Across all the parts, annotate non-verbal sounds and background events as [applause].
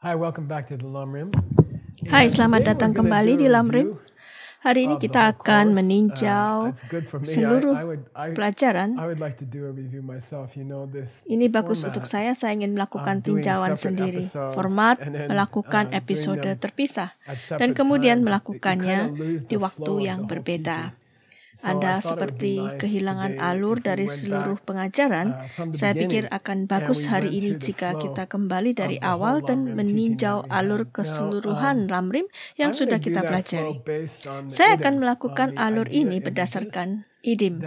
Hai, selamat datang kembali di Lamrim. Hari ini kita akan uh, meninjau seluruh pelajaran. Ini bagus untuk saya, saya ingin melakukan tinjauan sendiri. Format melakukan um, episode terpisah dan kemudian melakukannya di waktu yang berbeda. Anda seperti kehilangan alur dari seluruh pengajaran, uh, saya pikir akan bagus hari ini jika kita kembali dari awal dan meninjau alur keseluruhan um, Lamrim yang sudah kita pelajari. Saya akan melakukan alur ini berdasarkan idim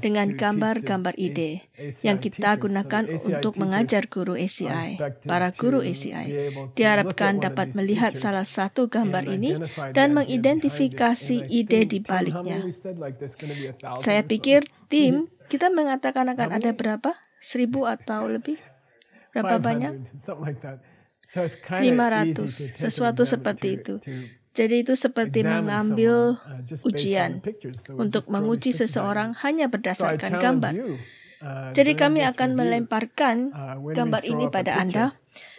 dengan gambar-gambar ide yang kita gunakan untuk mengajar guru ACI. Para guru ACI diharapkan dapat melihat salah satu gambar ini dan mengidentifikasi ide di baliknya. Saya pikir tim [laughs] kita mengatakan akan ada berapa? Seribu atau lebih? Berapa banyak? 500, sesuatu seperti itu. Jadi itu seperti mengambil uh, ujian untuk menguji seseorang hanya berdasarkan gambar. Uh, Jadi kami akan melemparkan uh, gambar ini pada Anda.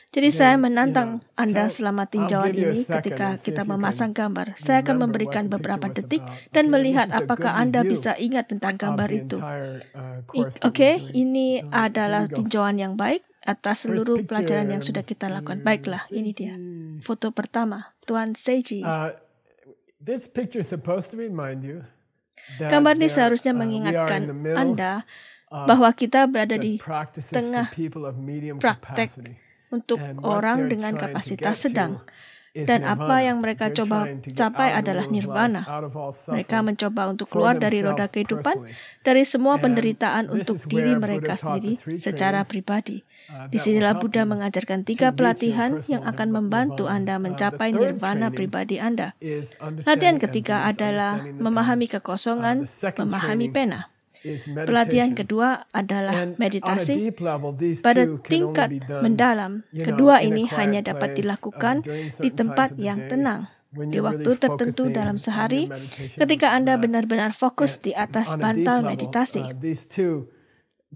Jadi saya menantang Anda selama tinjauan ini ketika kita memasang gambar. Saya akan memberikan beberapa detik dan melihat apakah Anda bisa ingat tentang gambar itu. Oke, okay, ini adalah tinjauan yang baik atas seluruh pelajaran yang sudah kita lakukan. Baiklah, ini dia. Foto pertama, Tuan Seiji. Uh, Gambar ini seharusnya uh, mengingatkan Anda bahwa kita berada di tengah praktek untuk orang dengan kapasitas sedang. Dan apa yang mereka coba capai adalah nirvana. Mereka mencoba untuk keluar dari roda kehidupan, dari semua penderitaan untuk diri mereka sendiri secara pribadi. Uh, Disinilah Buddha mengajarkan tiga pelatihan yang akan membantu Anda uh, mencapai nirvana pribadi Anda. Latihan ketiga adalah memahami uh, kekosongan, memahami pena. Pelatihan kedua adalah meditasi. Pada tingkat mendalam, kedua ini hanya dapat dilakukan di tempat yang tenang di waktu tertentu dalam sehari ketika Anda benar-benar fokus di atas bantal meditasi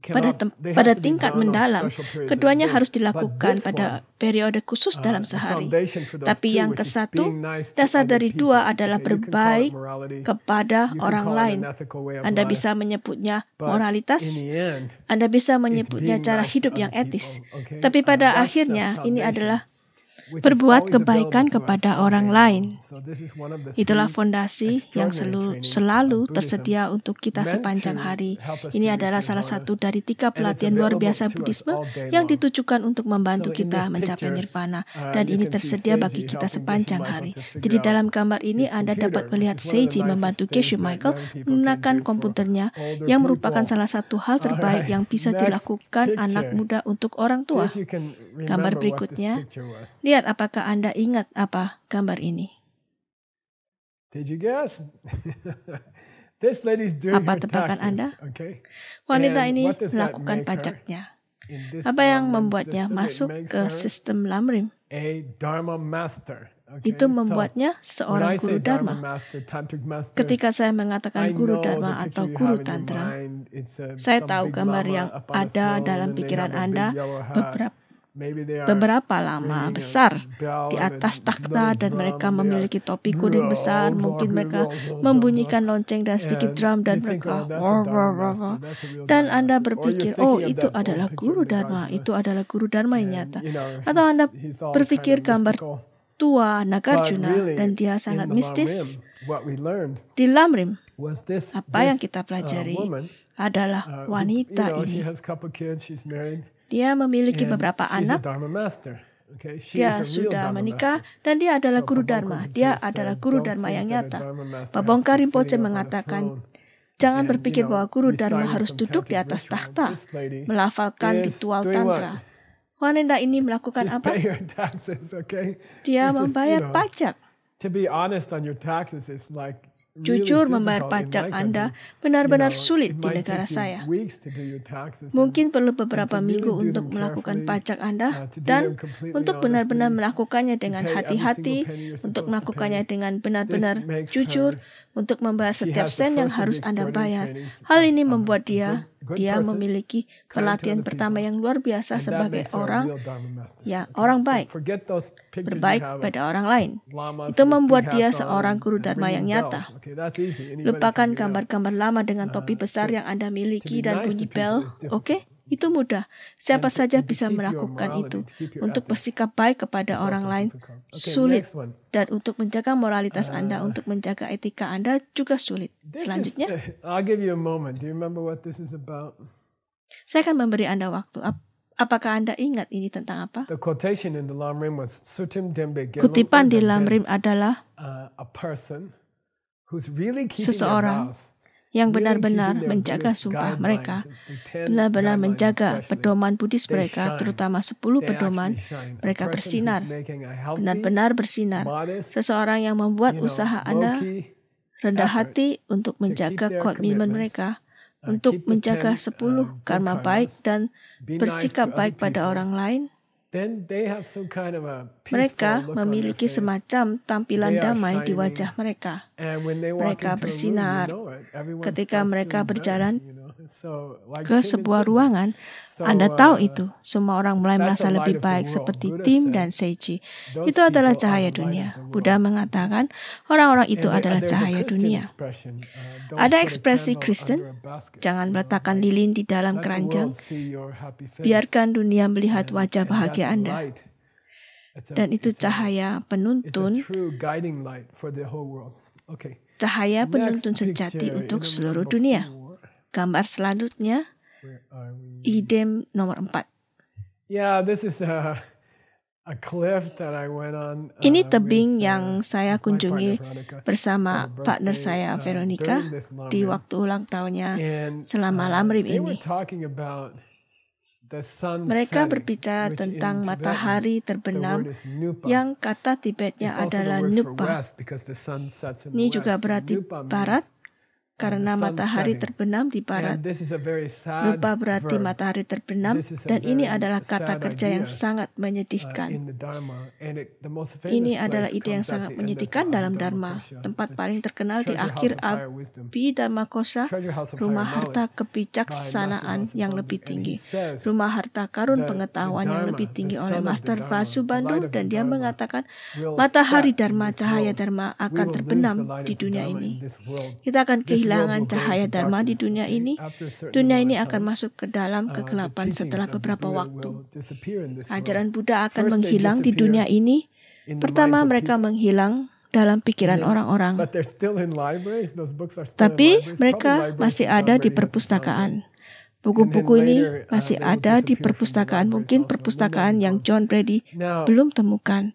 pada, pada tingkat mendalam, keduanya harus dilakukan pada periode khusus uh, dalam sehari. Tapi yang kesatu, dasar dari dua adalah berbaik kepada orang lain. Anda bisa menyebutnya moralitas, Anda bisa menyebutnya cara hidup yang etis. Tapi pada akhirnya, ini adalah berbuat kebaikan kepada orang lain. Itulah fondasi yang selalu, selalu tersedia untuk kita sepanjang hari. Ini adalah salah satu dari tiga pelatihan luar biasa Buddhisme yang ditujukan untuk membantu kita mencapai nirvana. Uh, Dan ini tersedia bagi kita sepanjang hari. Jadi dalam gambar ini Anda dapat melihat Seiji membantu Keshu Michael menggunakan komputernya yang merupakan salah satu hal terbaik yang bisa dilakukan anak muda untuk orang tua. Gambar berikutnya, lihat lihat apakah Anda ingat apa gambar ini. Did you guess? [laughs] This lady's doing apa tebakan Anda? Okay. Wanita And ini melakukan pajaknya. Apa yang membuatnya system, masuk ke sistem Lamrim? A dharma Okay, itu membuatnya seorang guru dharma. Ketika saya mengatakan guru dharma atau guru tantra, um, saya tahu gambar yang ada dalam pikiran Anda beberapa beberapa lama besar di atas takhta dan mereka memiliki topi kuning besar. Mungkin mereka membunyikan lonceng dan sedikit drum dan mereka oh, dan Anda berpikir, oh itu adalah guru Dharma, itu adalah guru Dharma yang nyata. Atau Anda berpikir gambar tua Nagarjuna dan dia sangat mistis. Di Lamrim, apa yang kita uh, pelajari adalah uh, wanita ini dia memiliki beberapa anak. Dia sudah menikah dan dia adalah guru dharma. Dia adalah guru dharma yang nyata. Babongka Rinpoche mengatakan, Jangan berpikir bahwa guru dharma harus duduk di atas tahta, melafalkan ritual tantra. Wanita ini melakukan apa? Dia membayar pajak. To be honest on your taxes is like Jujur membayar pajak Anda benar-benar sulit di negara saya. Mungkin perlu beberapa minggu untuk melakukan pajak uh, Anda dan untuk benar-benar melakukannya dengan hati-hati, untuk melakukannya dengan benar-benar jujur, untuk membahas setiap sen yang harus Anda bayar. Hal ini membuat dia dia memiliki pelatihan pertama yang luar biasa sebagai orang ya orang baik. Berbaik pada orang lain. Itu membuat dia seorang guru dharma yang nyata. Lupakan gambar-gambar lama dengan nah, topi besar yang Anda miliki dan bunyi bel, oke? Okay? Itu mudah. Siapa saja bisa melakukan itu. Untuk bersikap baik kepada orang lain sulit dan untuk menjaga moralitas ah. Anda, untuk menjaga etika Anda juga sulit. Selanjutnya, [laughs] saya akan memberi Anda waktu. Apakah Anda ingat ini tentang apa? Kutipan di Lamrim adalah uh, seseorang yang benar-benar menjaga sumpah mereka, benar-benar menjaga pedoman Buddhis mereka, terutama 10 pedoman, mereka bersinar, benar-benar bersinar. Seseorang yang membuat usaha Anda rendah hati untuk menjaga komitmen mereka, uh, untuk menjaga 10 uh, karma baik dan bersikap baik pada orang lain, mereka memiliki semacam tampilan damai di wajah mereka. Mereka bersinar ketika mereka berjalan ke sebuah ruangan. Anda tahu itu. Semua orang mulai merasa lebih baik seperti Tim dan Seiji. Itu adalah cahaya dunia. Buddha mengatakan orang-orang itu adalah cahaya dunia. Uh, Ada ekspresi Kristen, jangan meletakkan lilin di dalam keranjang. Biarkan dunia melihat wajah bahagia Anda. Dan itu cahaya penuntun cahaya penuntun sejati untuk seluruh dunia. Gambar selanjutnya idem nomor 4. Yeah, this is a a cliff that I went on. Uh, Ini tebing with, uh, yang saya kunjungi bersama partner uh, saya Veronica di waktu ulang tahunnya And, selama uh, Lamrim ini. Mereka berbicara tentang matahari terbenam yang kata Tibetnya adalah Nupa. Ini juga berarti barat karena matahari terbenam di barat. Lupa berarti matahari terbenam dan ini adalah kata kerja yang sangat uh, menyedihkan. Ini adalah ide yang sangat menyedihkan dalam Dharma. Tempat paling terkenal di akhir Abhidharma Kosa, rumah harta kebijaksanaan yang lebih tinggi. Rumah harta karun pengetahuan yang lebih tinggi oleh Master Vasubandhu dan dia mengatakan matahari Dharma, cahaya Dharma akan terbenam di dunia ini. Kita akan kehilangan kehilangan cahaya Dharma di dunia ini, dunia ini akan masuk ke dalam uh, kegelapan setelah beberapa waktu. Ajaran Buddha akan menghilang di dunia ini. Pertama, mereka menghilang dalam pikiran orang-orang. Tapi mereka masih ada di perpustakaan. Buku-buku ini uh, masih ada di perpustakaan, mungkin perpustakaan yang John Brady belum temukan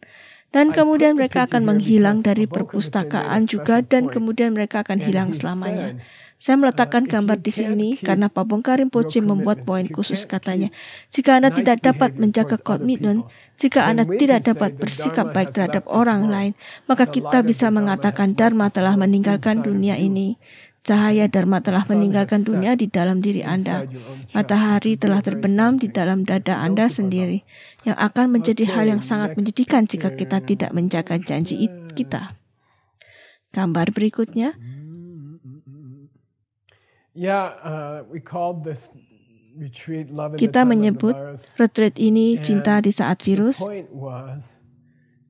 dan kemudian mereka akan menghilang dari perpustakaan juga dan kemudian mereka akan hilang selamanya. Saya meletakkan uh, gambar di sini karena Pak Bongkar Rinpoche membuat poin khusus katanya. Jika Anda tidak dapat menjaga komitmen, jika Anda tidak dapat bersikap baik terhadap orang lain, maka kita bisa mengatakan Dharma telah meninggalkan dunia ini. Cahaya Dharma telah meninggalkan dunia di dalam diri Anda. Ya Matahari telah ya terbenam di dalam dada ya Anda sendiri, yang akan menjadi hal yang sangat menjadikan jika kita tidak menjaga janji hmm. kita. Gambar berikutnya. Hmm. Uh, kita menyebut retreat ini cinta di saat virus.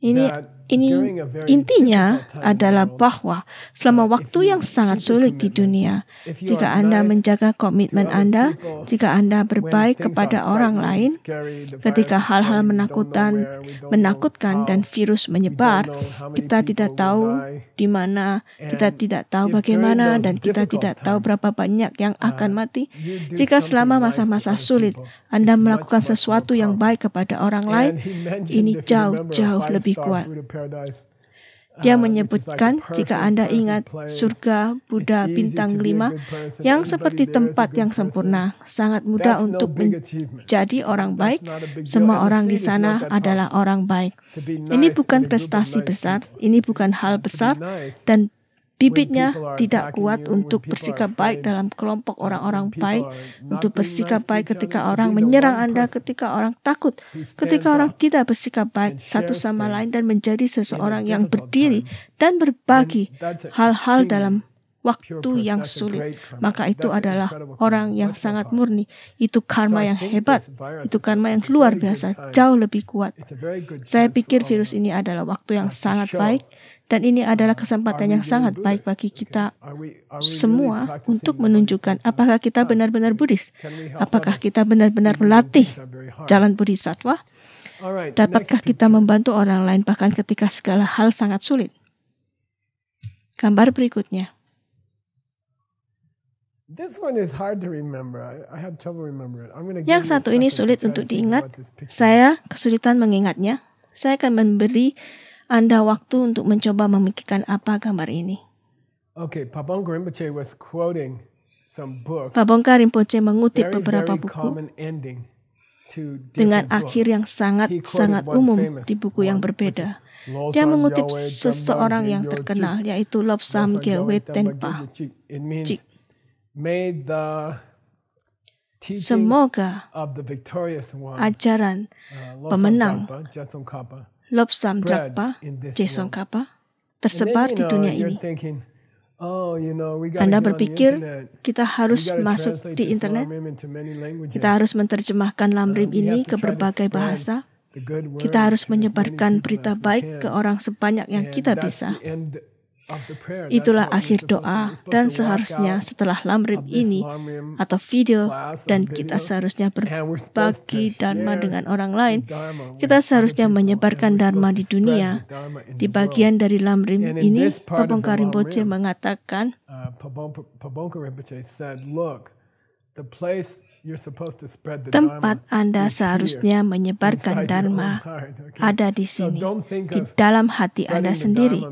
Ini ini intinya adalah bahwa selama waktu yang sangat sulit di dunia, jika Anda menjaga komitmen Anda, jika Anda berbaik kepada orang lain, ketika hal-hal menakutkan, menakutkan dan virus menyebar, kita tidak tahu di mana, kita tidak tahu bagaimana, dan kita tidak tahu berapa banyak yang uh, akan mati. Jika selama masa-masa sulit Anda melakukan sesuatu yang baik kepada orang lain, ini jauh-jauh lebih kuat. Dia uh, menyebutkan, jika Anda ingat, surga Buddha bintang Lima yang seperti tempat yang sempurna, sangat mudah untuk menjadi orang baik. Semua orang di sana adalah orang baik. Ini bukan prestasi besar, ini bukan hal besar, dan Bibitnya tidak kuat untuk bersikap baik dalam kelompok orang-orang baik, untuk bersikap baik ketika orang menyerang Anda, ketika orang takut, ketika orang tidak bersikap baik satu sama lain dan menjadi seseorang yang berdiri dan berbagi hal-hal dalam waktu yang sulit, maka itu adalah orang yang sangat murni. Itu karma yang hebat, itu karma yang luar biasa, jauh lebih kuat. Saya pikir virus ini adalah waktu yang sangat baik dan ini adalah kesempatan yang sangat baik bagi kita semua untuk menunjukkan apakah kita benar-benar Buddhis, apakah kita benar-benar melatih jalan Bodhisattva, dapatkah kita membantu orang lain bahkan ketika segala hal sangat sulit. Gambar berikutnya. Yang satu ini sulit untuk diingat. Saya kesulitan mengingatnya. Saya akan memberi anda waktu untuk mencoba memikirkan apa gambar ini. Okay, Papong Rinpoche was quoting some books. Rinpoche mengutip beberapa buku dengan akhir yang sangat-sangat umum di buku yang berbeda. Dia mengutip seseorang yang terkenal, yaitu Lobsam Gyewe Tenpa Semoga ajaran uh, pemenang Lobsam Drakpa, Jason Kappa, tersebar di dunia ini. Oh, Anda berpikir kita harus masuk di internet, kita harus menerjemahkan lamrim um, ini ke berbagai bahasa, kita harus menyebarkan berita baik ke orang sebanyak yang kita bisa. Itulah akhir doa dan seharusnya setelah lamrim ini atau video dan kita seharusnya berbagi dharma dengan orang lain, kita seharusnya menyebarkan dharma di dunia. Di bagian dari lamrim ini, Pabongka Rinpoche mengatakan, uh, The place Tempat Anda seharusnya menyebarkan Dharma ada di sini, di dalam hati Anda sendiri.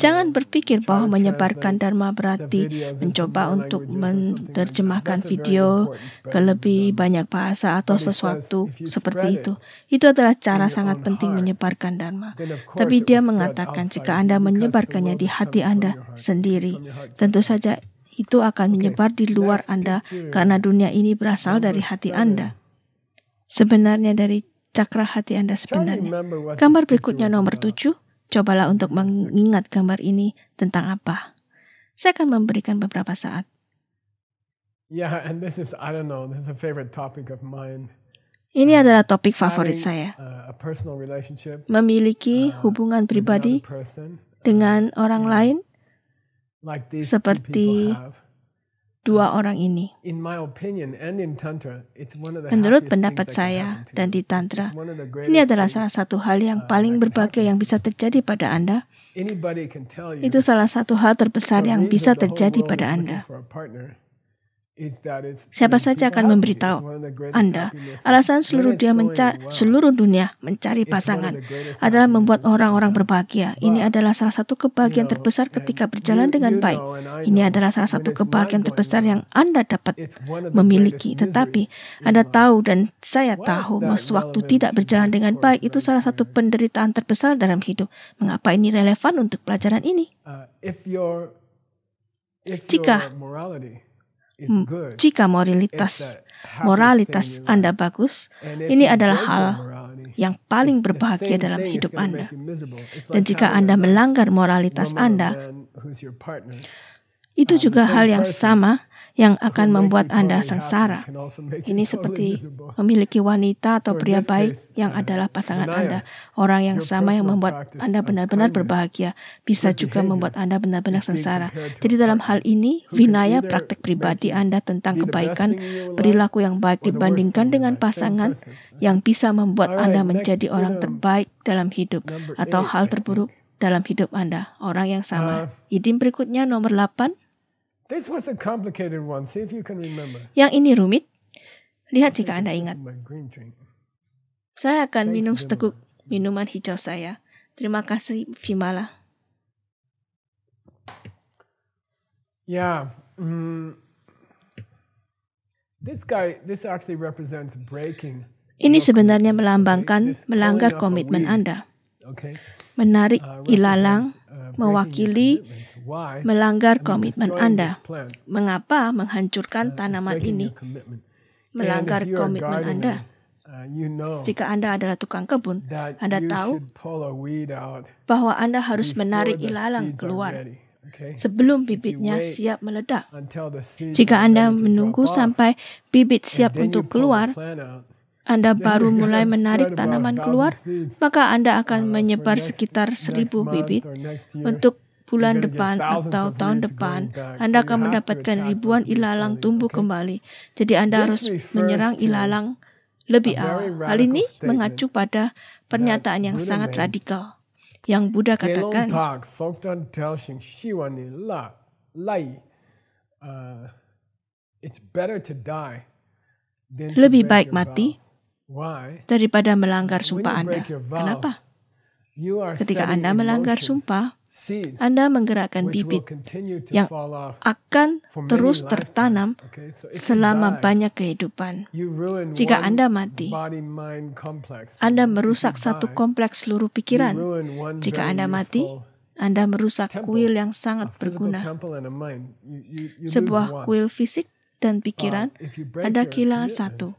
Jangan berpikir bahwa menyebarkan Dharma berarti mencoba untuk menerjemahkan video ke lebih banyak bahasa atau sesuatu seperti itu. Itu adalah cara sangat penting menyebarkan Dharma. Tapi dia mengatakan jika Anda menyebarkannya di hati Anda sendiri, tentu saja itu akan menyebar di luar Anda karena dunia ini berasal dari hati Anda. Sebenarnya dari cakra hati Anda sebenarnya. Gambar berikutnya nomor 7, cobalah untuk mengingat gambar ini tentang apa. Saya akan memberikan beberapa saat. Ini adalah topik favorit saya. Uh, Memiliki uh, hubungan pribadi dengan uh, orang lain seperti dua orang ini. Menurut pendapat saya dan di Tantra, ini adalah salah satu hal yang uh, paling berbahagia yang bisa terjadi pada Anda. Itu salah satu hal terbesar yang bisa terjadi pada Anda. Siapa saja akan memberitahu Anda. Alasan seluruh dia menca seluruh dunia mencari pasangan adalah membuat orang-orang berbahagia. Ini adalah salah satu kebahagiaan terbesar ketika berjalan dengan baik. Ini adalah salah satu kebahagiaan terbesar yang Anda dapat memiliki. Tetapi Anda tahu dan saya tahu bahwa waktu tidak berjalan dengan baik itu salah satu penderitaan terbesar dalam hidup. Mengapa ini relevan untuk pelajaran ini? Uh, Jika Hmm. Jika moralitas moralitas Anda bagus, ini adalah um, hal yang paling berbahagia dalam hidup Anda. Dan jika Anda melanggar moralitas Anda, itu juga hal yang sama yang akan membuat Anda sengsara. Ini seperti memiliki wanita atau pria baik yang uh, adalah pasangan Anda. Orang yang sama yang membuat Anda benar-benar berbahagia bisa juga membuat Anda benar-benar sengsara. Jadi dalam hal ini, vinaya praktek pribadi Anda tentang kebaikan, perilaku yang baik dibandingkan dengan pasangan yang bisa membuat Anda menjadi orang terbaik dalam hidup atau hal terburuk dalam hidup Anda, orang yang sama. Uh, Idim berikutnya nomor 8, yang ini rumit. Lihat jika Anda ingat. Saya akan minum seteguk minuman hijau saya. Terima kasih, Vimala. Yeah. Mm. This guy, this actually represents breaking. Ini sebenarnya melambangkan melanggar komitmen Anda menarik uh, ilalang uh, mewakili melanggar komitmen Anda. Mengapa menghancurkan uh, tanaman ini? Melanggar komitmen Anda. Jika Anda adalah tukang kebun, Anda tahu bahwa Anda harus menarik ilalang keluar sebelum bibitnya siap meledak. Jika Anda menunggu sampai bibit siap untuk keluar, anda baru mulai menarik tanaman keluar, maka Anda akan menyebar sekitar seribu bibit. Untuk bulan depan atau tahun depan, Anda akan mendapatkan ribuan ilalang tumbuh kembali. Jadi Anda harus menyerang ilalang lebih awal. Hal ini mengacu pada pernyataan yang sangat radikal yang Buddha katakan. Uh, lebih baik mati daripada melanggar sumpah Anda. Kenapa? Ketika Anda melanggar sumpah, Anda menggerakkan bibit yang akan terus tertanam selama banyak kehidupan. Jika Anda mati, Anda merusak satu kompleks seluruh pikiran. Jika Anda mati, Anda merusak kuil yang sangat berguna. Sebuah kuil fisik dan pikiran, Anda kehilangan satu.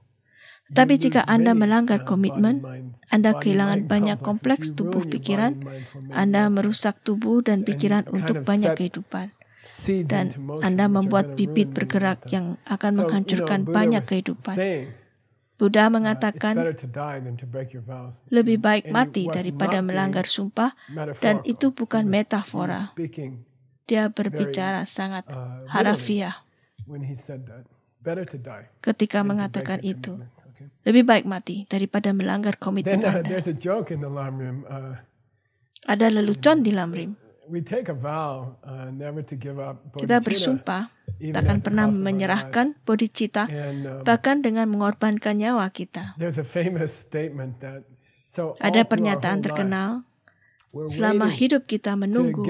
Tapi jika Anda melanggar komitmen, Anda kehilangan banyak kompleks tubuh pikiran, Anda merusak tubuh dan pikiran untuk banyak kehidupan. Dan Anda membuat bibit bergerak yang akan menghancurkan banyak kehidupan. Uh, Buddha mengatakan, lebih baik mati daripada melanggar sumpah, dan itu bukan metafora. Dia berbicara sangat uh, harafiah ketika mengatakan itu. Lebih baik mati daripada melanggar komitmen Anda. Ada lelucon di lamrim. Uh, kita bersumpah tak akan pernah menyerahkan bodhicitta um, bahkan dengan mengorbankan nyawa kita. Ada pernyataan terkenal selama hidup kita menunggu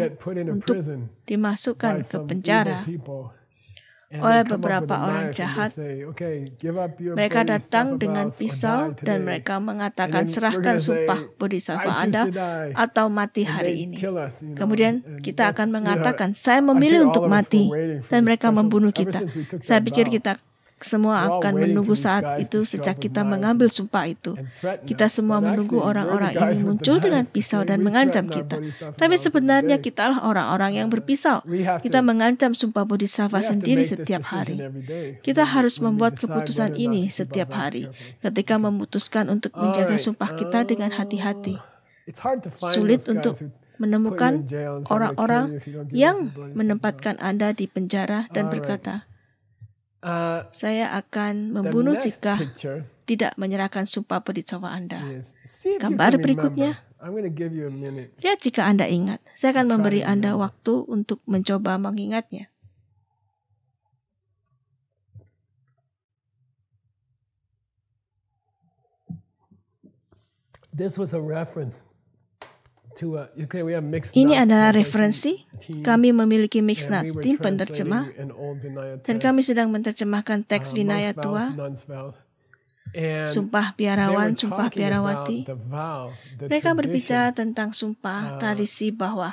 untuk dimasukkan ke penjara oleh beberapa orang jahat. Mereka datang dengan pisau dan mereka mengatakan serahkan sumpah bodhisattva Anda atau mati hari ini. Kemudian kita akan mengatakan saya memilih untuk mati dan mereka membunuh kita. Saya pikir kita semua akan menunggu saat itu sejak kita mengambil sumpah itu. Kita semua menunggu orang-orang ini muncul dengan pisau dan mengancam kita. Tapi sebenarnya kitalah orang-orang yang berpisau. Kita mengancam sumpah bodhisattva sendiri setiap hari. Kita harus membuat keputusan ini setiap hari ketika memutuskan untuk menjaga sumpah kita uh, dengan hati-hati. Sulit untuk menemukan orang-orang yang menempatkan Anda di penjara dan berkata, Uh, saya akan membunuh jika tidak menyerahkan sumpah pedicawa Anda. Yes. Gambar berikutnya. Lihat jika Anda ingat. Saya akan memberi Anda waktu untuk mencoba mengingatnya. This was a reference Uh, Ini adalah referensi. Kami memiliki mixed nuts, tim penerjemah, dan kami sedang menerjemahkan teks uh, Vinaya tua, sumpah biarawan, sumpah biarawati. Mereka berbicara tentang sumpah, uh, tradisi bahwa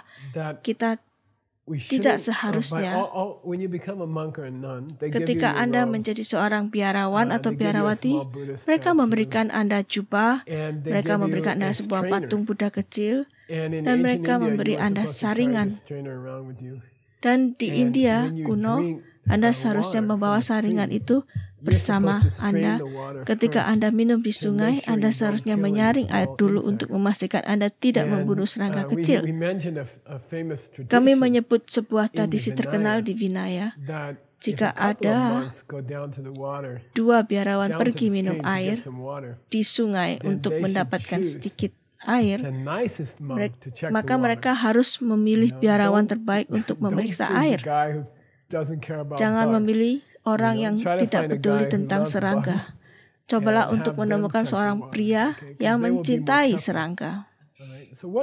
kita tidak uh, seharusnya ketika Anda menjadi seorang biarawan uh, atau biarawati, mereka memberikan Anda jubah, mereka memberikan Anda sebuah patung Buddha kecil, dan mereka memberi Anda saringan. Dan di India kuno, anda seharusnya membawa saringan itu bersama Anda. Ketika Anda minum di sungai, Anda seharusnya menyaring air dulu untuk memastikan Anda tidak membunuh serangga uh, kecil. Kami menyebut sebuah tradisi terkenal di Vinaya. Jika ada dua biarawan pergi minum air di sungai untuk mendapatkan sedikit air, maka mereka harus memilih biarawan terbaik untuk [laughs] memeriksa air Jangan memilih orang yang tidak peduli tentang serangga. Cobalah untuk menemukan seorang pria yang mencintai serangga.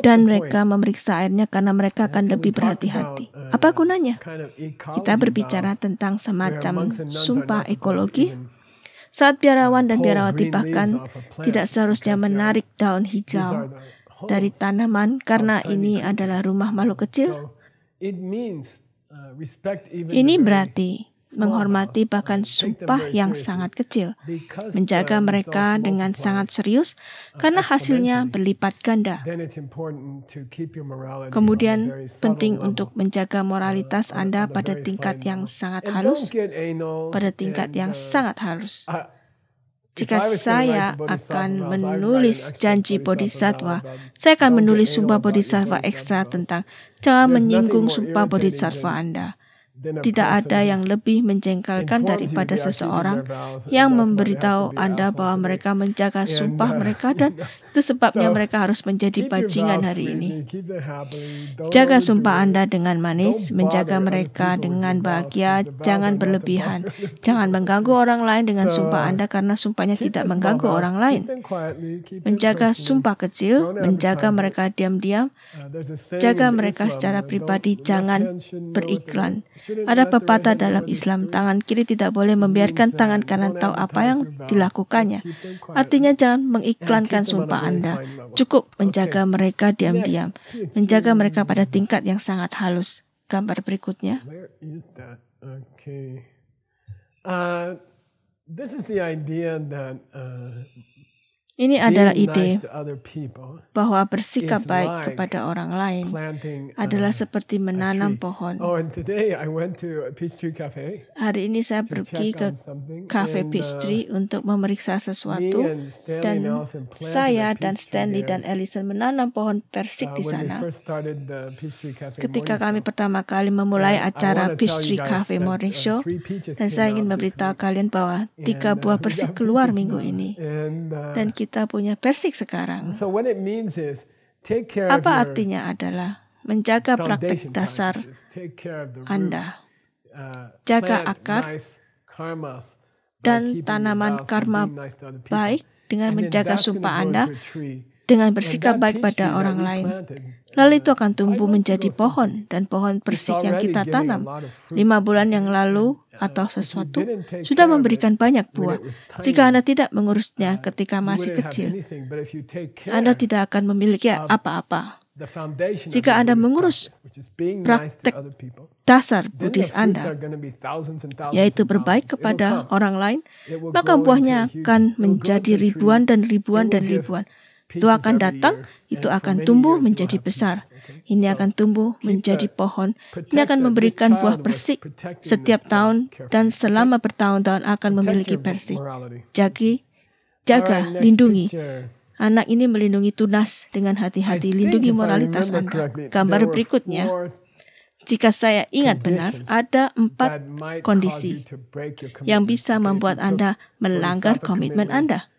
Dan mereka memeriksa airnya karena mereka akan lebih berhati-hati. Uh, Apa gunanya? Kita berbicara tentang semacam sumpah ekologi saat biarawan dan biarawati bahkan tidak seharusnya menarik daun hijau dari tanaman karena ini adalah rumah makhluk kecil. Uh, Ini berarti menghormati bahkan sumpah yang sangat kecil, menjaga uh, mereka dengan sangat serius uh, karena hasilnya berlipat ganda. Kemudian, penting untuk menjaga moralitas Anda pada tingkat yang sangat halus, pada tingkat yang sangat halus. Jika saya akan menulis janji bodhisattva, saya akan menulis sumpah bodhisattva ekstra tentang Jangan menyinggung sumpah bodhisattva Anda. Tidak ada yang lebih menjengkelkan daripada seseorang yang memberitahu Anda bahwa mereka menjaga sumpah uh, mereka dan [laughs] Itu sebabnya mereka harus menjadi bajingan hari ini. Jaga sumpah Anda dengan manis, menjaga mereka dengan bahagia, jangan berlebihan. [laughs] Jangan mengganggu orang lain dengan sumpah Anda karena sumpahnya tidak mengganggu orang lain. Menjaga sumpah kecil, menjaga mereka diam-diam, uh, jaga mereka secara uh, pribadi, jangan beriklan. Ada pepatah dalam Islam, tangan kiri tidak boleh membiarkan uh, tangan kanan tahu apa yang dilakukannya. Artinya jangan mengiklankan sumpah anda. Cukup menjaga mereka diam-diam, menjaga mereka pada tingkat yang sangat halus. Gambar berikutnya. Uh, this is the idea that uh, ini adalah ide bahwa bersikap baik kepada orang lain adalah seperti menanam pohon. Oh, Hari ini saya pergi ke Cafe uh, Peachtree untuk memeriksa sesuatu dan saya dan Stanley dan Ellison menanam pohon uh, persik di sana. Ketika kami pertama kali memulai acara Peachtree Cafe uh, Morning Show dan saya ingin memberitahu kalian bahwa tiga buah persik [laughs] keluar minggu ini dan kita kita punya Persik sekarang. Apa artinya adalah menjaga praktek dasar Anda. Uh, Jaga akar dan tanaman karma baik dengan menjaga sumpah Anda dengan bersikap baik pada orang lain. Lalu itu akan tumbuh menjadi pohon dan pohon persik yang kita tanam. Lima bulan yang lalu uh, atau sesuatu sudah memberikan banyak buah. Jika Anda tidak mengurusnya uh, ketika masih kecil, Anda tidak akan memiliki apa-apa. Jika Anda mengurus praktek dasar Buddhis Anda, yaitu berbaik kepada orang lain, maka buahnya akan menjadi ribuan dan ribuan dan ribuan. Dan ribuan itu akan datang, itu akan tumbuh menjadi besar. Ini akan tumbuh menjadi pohon. Ini akan memberikan buah persik setiap tahun dan selama bertahun-tahun akan memiliki persik. Jadi, jaga, lindungi. Anak ini melindungi tunas dengan hati-hati, lindungi moralitas Anda. Gambar berikutnya, jika saya ingat benar, ada empat kondisi yang bisa membuat Anda melanggar komitmen Anda.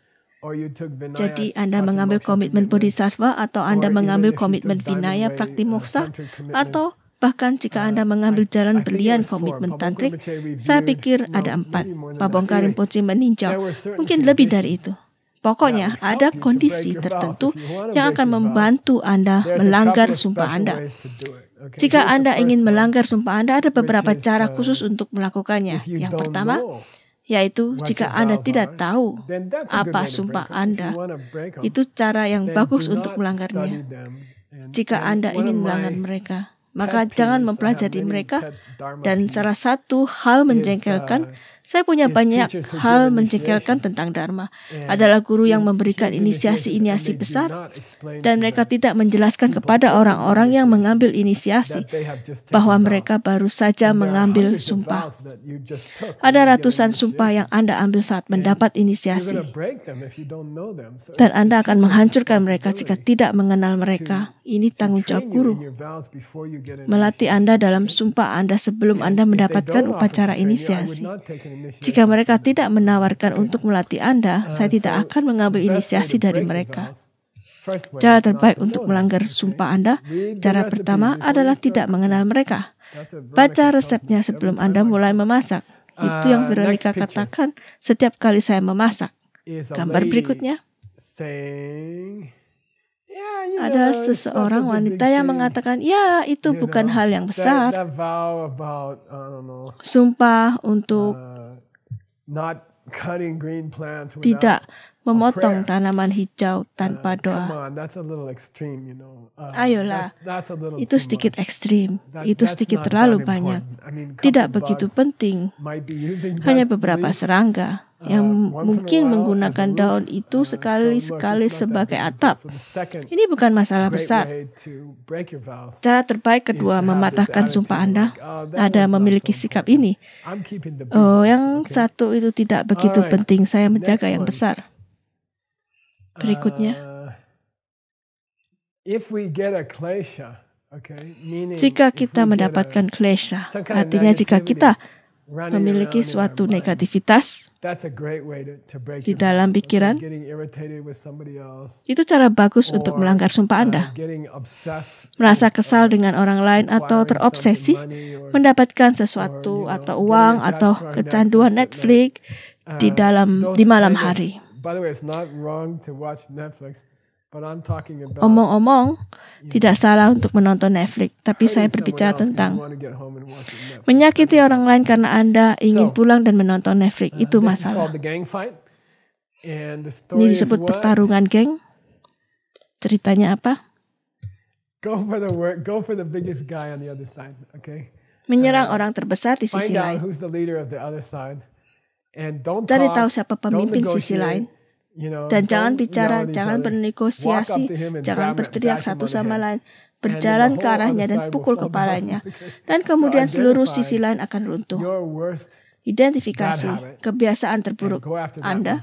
Jadi Anda mengambil komitmen bodhisattva atau Anda mengambil komitmen vinaya praktimoksa uh, atau bahkan jika uh, Anda mengambil jalan berlian komitmen tantrik, saya pikir ada empat. Pak Bongkarin Poci meninjau, mungkin lebih dari itu. Pokoknya ada kondisi tertentu yang akan membantu Anda melanggar sumpah Anda. Jika Anda ingin melanggar sumpah Anda, ada beberapa cara uh, khusus untuk melakukannya. Yang pertama, yaitu jika Anda tidak tahu apa sumpah Anda, itu cara yang bagus untuk melanggarnya. Jika Anda ingin melanggar mereka, maka jangan mempelajari mereka. Dan salah satu hal uh, menjengkelkan saya punya banyak hal menjengkelkan tentang Dharma. Adalah guru yang memberikan inisiasi-inisiasi besar dan mereka tidak menjelaskan kepada orang-orang yang mengambil inisiasi bahwa mereka baru saja mengambil sumpah. Ada ratusan sumpah yang Anda ambil saat mendapat inisiasi. Dan Anda akan menghancurkan mereka jika tidak mengenal mereka. Ini tanggung jawab guru. Melatih Anda dalam sumpah Anda sebelum Anda mendapatkan upacara inisiasi. Jika mereka tidak menawarkan untuk melatih Anda, uh, saya tidak akan mengambil inisiasi dari mereka. Cara terbaik untuk melanggar sumpah Anda, cara pertama adalah tidak mengenal mereka. Baca resepnya sebelum Anda mulai memasak. Itu yang uh, Veronica katakan setiap kali saya memasak. Gambar berikutnya ada seseorang wanita yang mengatakan, "Ya, itu bukan hal yang besar." Sumpah untuk uh, tidak memotong tanaman hijau tanpa uh, doa. Uh, Ayolah, itu sedikit ekstrim, itu sedikit terlalu banyak, tidak begitu penting, hanya beberapa serangga yang uh, mungkin menggunakan daun itu sekali-sekali sebagai atap. Ini bukan masalah besar. Cara terbaik kedua mematahkan sumpah Anda oh, ada memiliki sikap ini. Oh, yang satu itu tidak begitu penting. Saya menjaga yang besar. Uh, Berikutnya. Jika kita mendapatkan klesha, artinya jika kita memiliki suatu negativitas di dalam pikiran, itu cara bagus untuk melanggar sumpah uh, Anda. Merasa kesal dengan orang lain atau terobsesi, mendapatkan sesuatu atau uang atau kecanduan Netflix di uh, dalam di malam hari. Omong-omong, tidak salah untuk menonton Netflix, tapi saya berbicara tentang menyakiti orang lain karena Anda ingin pulang dan menonton Netflix. Uh, Itu masalah. Ini disebut pertarungan geng. Ceritanya apa? Menyerang orang terbesar di sisi lain. Cari tahu siapa pemimpin sisi lain. Dan jangan bicara, jangan bernegosiasi, jangan berteriak satu sama lain, berjalan ke arahnya dan pukul kepalanya. [laughs] Dan kemudian seluruh sisi lain akan runtuh. Identifikasi kebiasaan terburuk Anda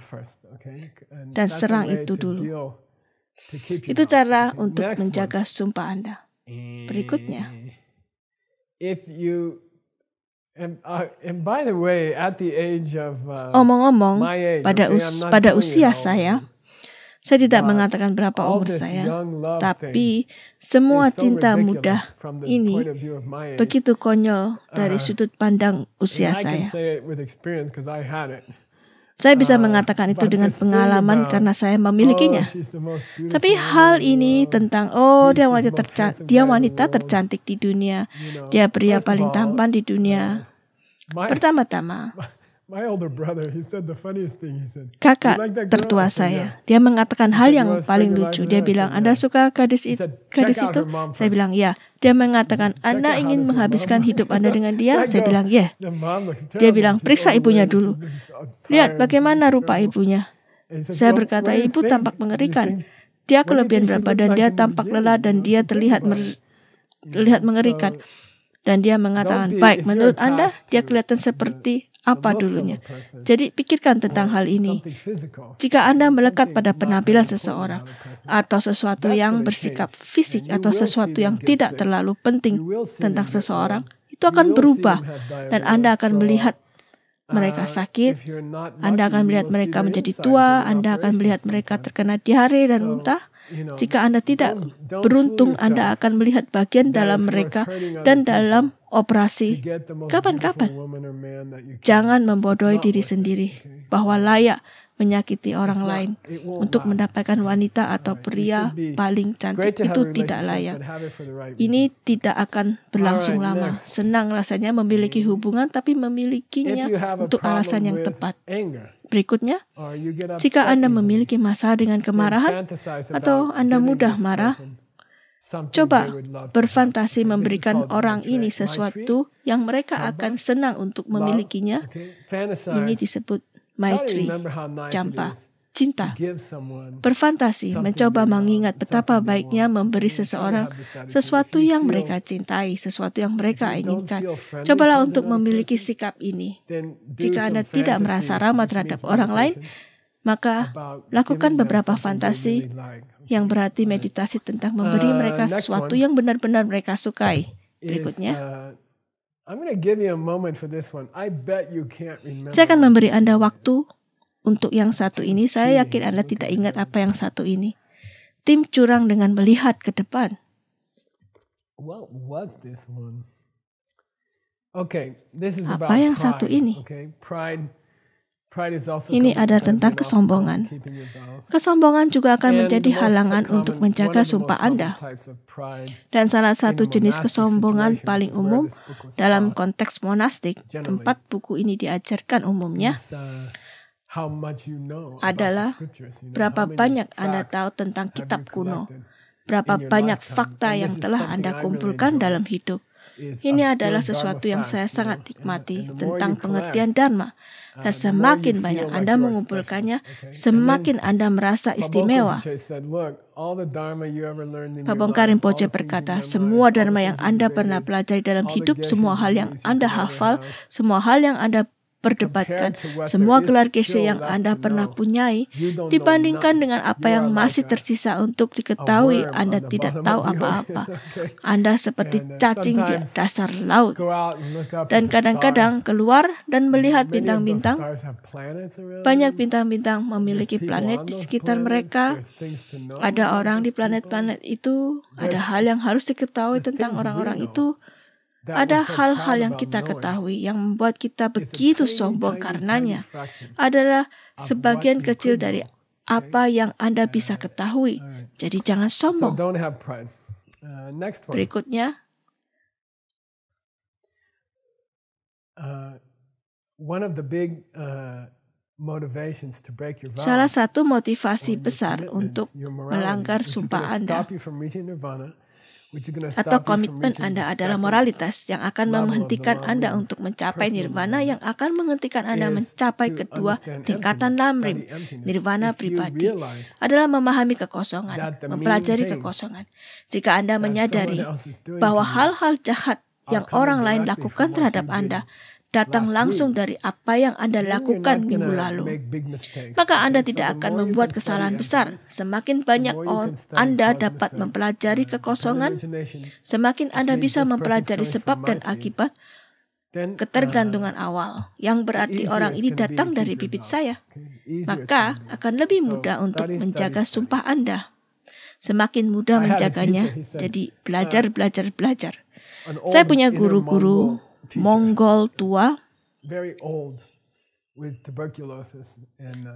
dan serang itu dulu. Itu cara untuk menjaga sumpah Anda. Berikutnya, omong-omong age, pada us pada usia saya, saya tidak mengatakan berapa umur saya, tapi semua cinta muda ini begitu konyol dari uh-huh. sudut pandang usia saya. Saya bisa ah, mengatakan itu dengan pengalaman karena saya memilikinya. Oh, Tapi hal ini tentang oh dia wanita tercantik, dia wanita tercantik di dunia, dia pria paling tampan di dunia. Pertama-tama, Kakak tertua saya, dia mengatakan hal yang paling lucu. Dia bilang, Anda suka gadis, it, gadis itu? Saya bilang, ya. Dia mengatakan, Anda ingin menghabiskan hidup Anda dengan dia? Saya bilang, ya. Dia bilang, periksa ibunya dulu. Lihat bagaimana rupa ibunya. Saya berkata, ibu tampak mengerikan. Dia kelebihan berat badan, dia tampak lelah dan dia terlihat terlihat mengerikan. Dan dia mengatakan, baik, menurut Anda, dia kelihatan seperti apa dulunya. Jadi pikirkan tentang hal ini. Jika Anda melekat pada penampilan seseorang atau sesuatu yang bersikap fisik atau sesuatu yang tidak terlalu penting tentang seseorang, itu akan berubah dan Anda akan melihat uh, mereka sakit, Anda akan melihat mereka menjadi tua, Anda akan melihat mereka terkena diare dan muntah, jika Anda tidak beruntung, Anda akan melihat bagian dalam mereka dan dalam operasi kapan-kapan. Jangan membodohi diri sendiri bahwa layak menyakiti orang lain untuk mendapatkan wanita atau pria paling cantik itu tidak layak. Ini tidak akan berlangsung lama. Senang rasanya memiliki hmm. hubungan tapi memilikinya untuk alasan yang tepat berikutnya, jika Anda memiliki masalah dengan kemarahan atau Anda mudah marah, coba berfantasi memberikan orang ini sesuatu yang mereka akan senang untuk memilikinya. Ini disebut Maitri, Champa cinta. Berfantasi, mencoba mengingat betapa baiknya memberi seseorang sesuatu yang mereka cintai, sesuatu yang mereka inginkan. Cobalah untuk memiliki sikap ini. Jika Anda tidak merasa ramah terhadap orang lain, maka lakukan beberapa fantasi yang berarti meditasi tentang memberi uh, mereka sesuatu yang benar-benar mereka sukai. Berikutnya, uh, saya akan memberi Anda waktu untuk yang satu ini, saya yakin Anda tidak ingat apa yang satu ini. Tim curang dengan melihat ke depan. What was this one? Okay, this is apa yang pride. satu ini? Okay, pride. Pride is also ini ada tentang kesombongan. Kesombongan juga akan menjadi halangan untuk menjaga sumpah Anda. Dan salah satu jenis kesombongan paling umum dalam konteks monastik, tempat buku ini diajarkan umumnya, uh, adalah berapa banyak Anda tahu tentang kitab kuno, berapa banyak fakta yang telah Anda kumpulkan dalam hidup. Ini adalah sesuatu yang saya sangat nikmati tentang pengertian Dharma. Dan semakin banyak Anda mengumpulkannya, semakin Anda merasa istimewa. Karim Poce berkata, semua dharma yang Anda pernah pelajari dalam hidup, semua hal yang Anda hafal, semua hal yang Anda perdebatkan semua gelar kece yang Anda pernah punyai dibandingkan dengan apa yang masih tersisa untuk diketahui Anda tidak tahu apa-apa. [laughs] Anda seperti uh, cacing di dasar laut. Dan kadang-kadang keluar dan melihat bintang-bintang. Banyak bintang-bintang memiliki planet di sekitar mereka. Ada orang di planet-planet itu, ada hal yang harus diketahui tentang orang-orang itu. Ada hal-hal yang kita ketahui yang membuat kita begitu sombong karenanya adalah sebagian kecil dari apa yang Anda bisa uh, ketahui. Jadi jangan sombong. Uh, Berikutnya. Uh, Salah satu motivasi besar untuk melanggar sumpah Anda atau komitmen Anda adalah moralitas yang akan menghentikan Anda untuk mencapai nirvana yang akan menghentikan Anda mencapai kedua tingkatan lamrim, nirvana pribadi, adalah memahami kekosongan, mempelajari kekosongan. Jika Anda menyadari bahwa hal-hal jahat yang orang lain lakukan terhadap Anda datang langsung dari apa yang Anda lakukan minggu lalu. Maka Anda tidak akan membuat kesalahan besar. Semakin banyak Anda dapat mempelajari kekosongan, semakin Anda bisa mempelajari sebab dan akibat uh, ketergantungan awal, yang berarti orang ini datang dari bibit saya. Maka akan lebih mudah untuk menjaga sumpah Anda. Semakin mudah menjaganya, jadi uh, belajar, belajar, belajar. Saya punya guru-guru Mongol tua uh,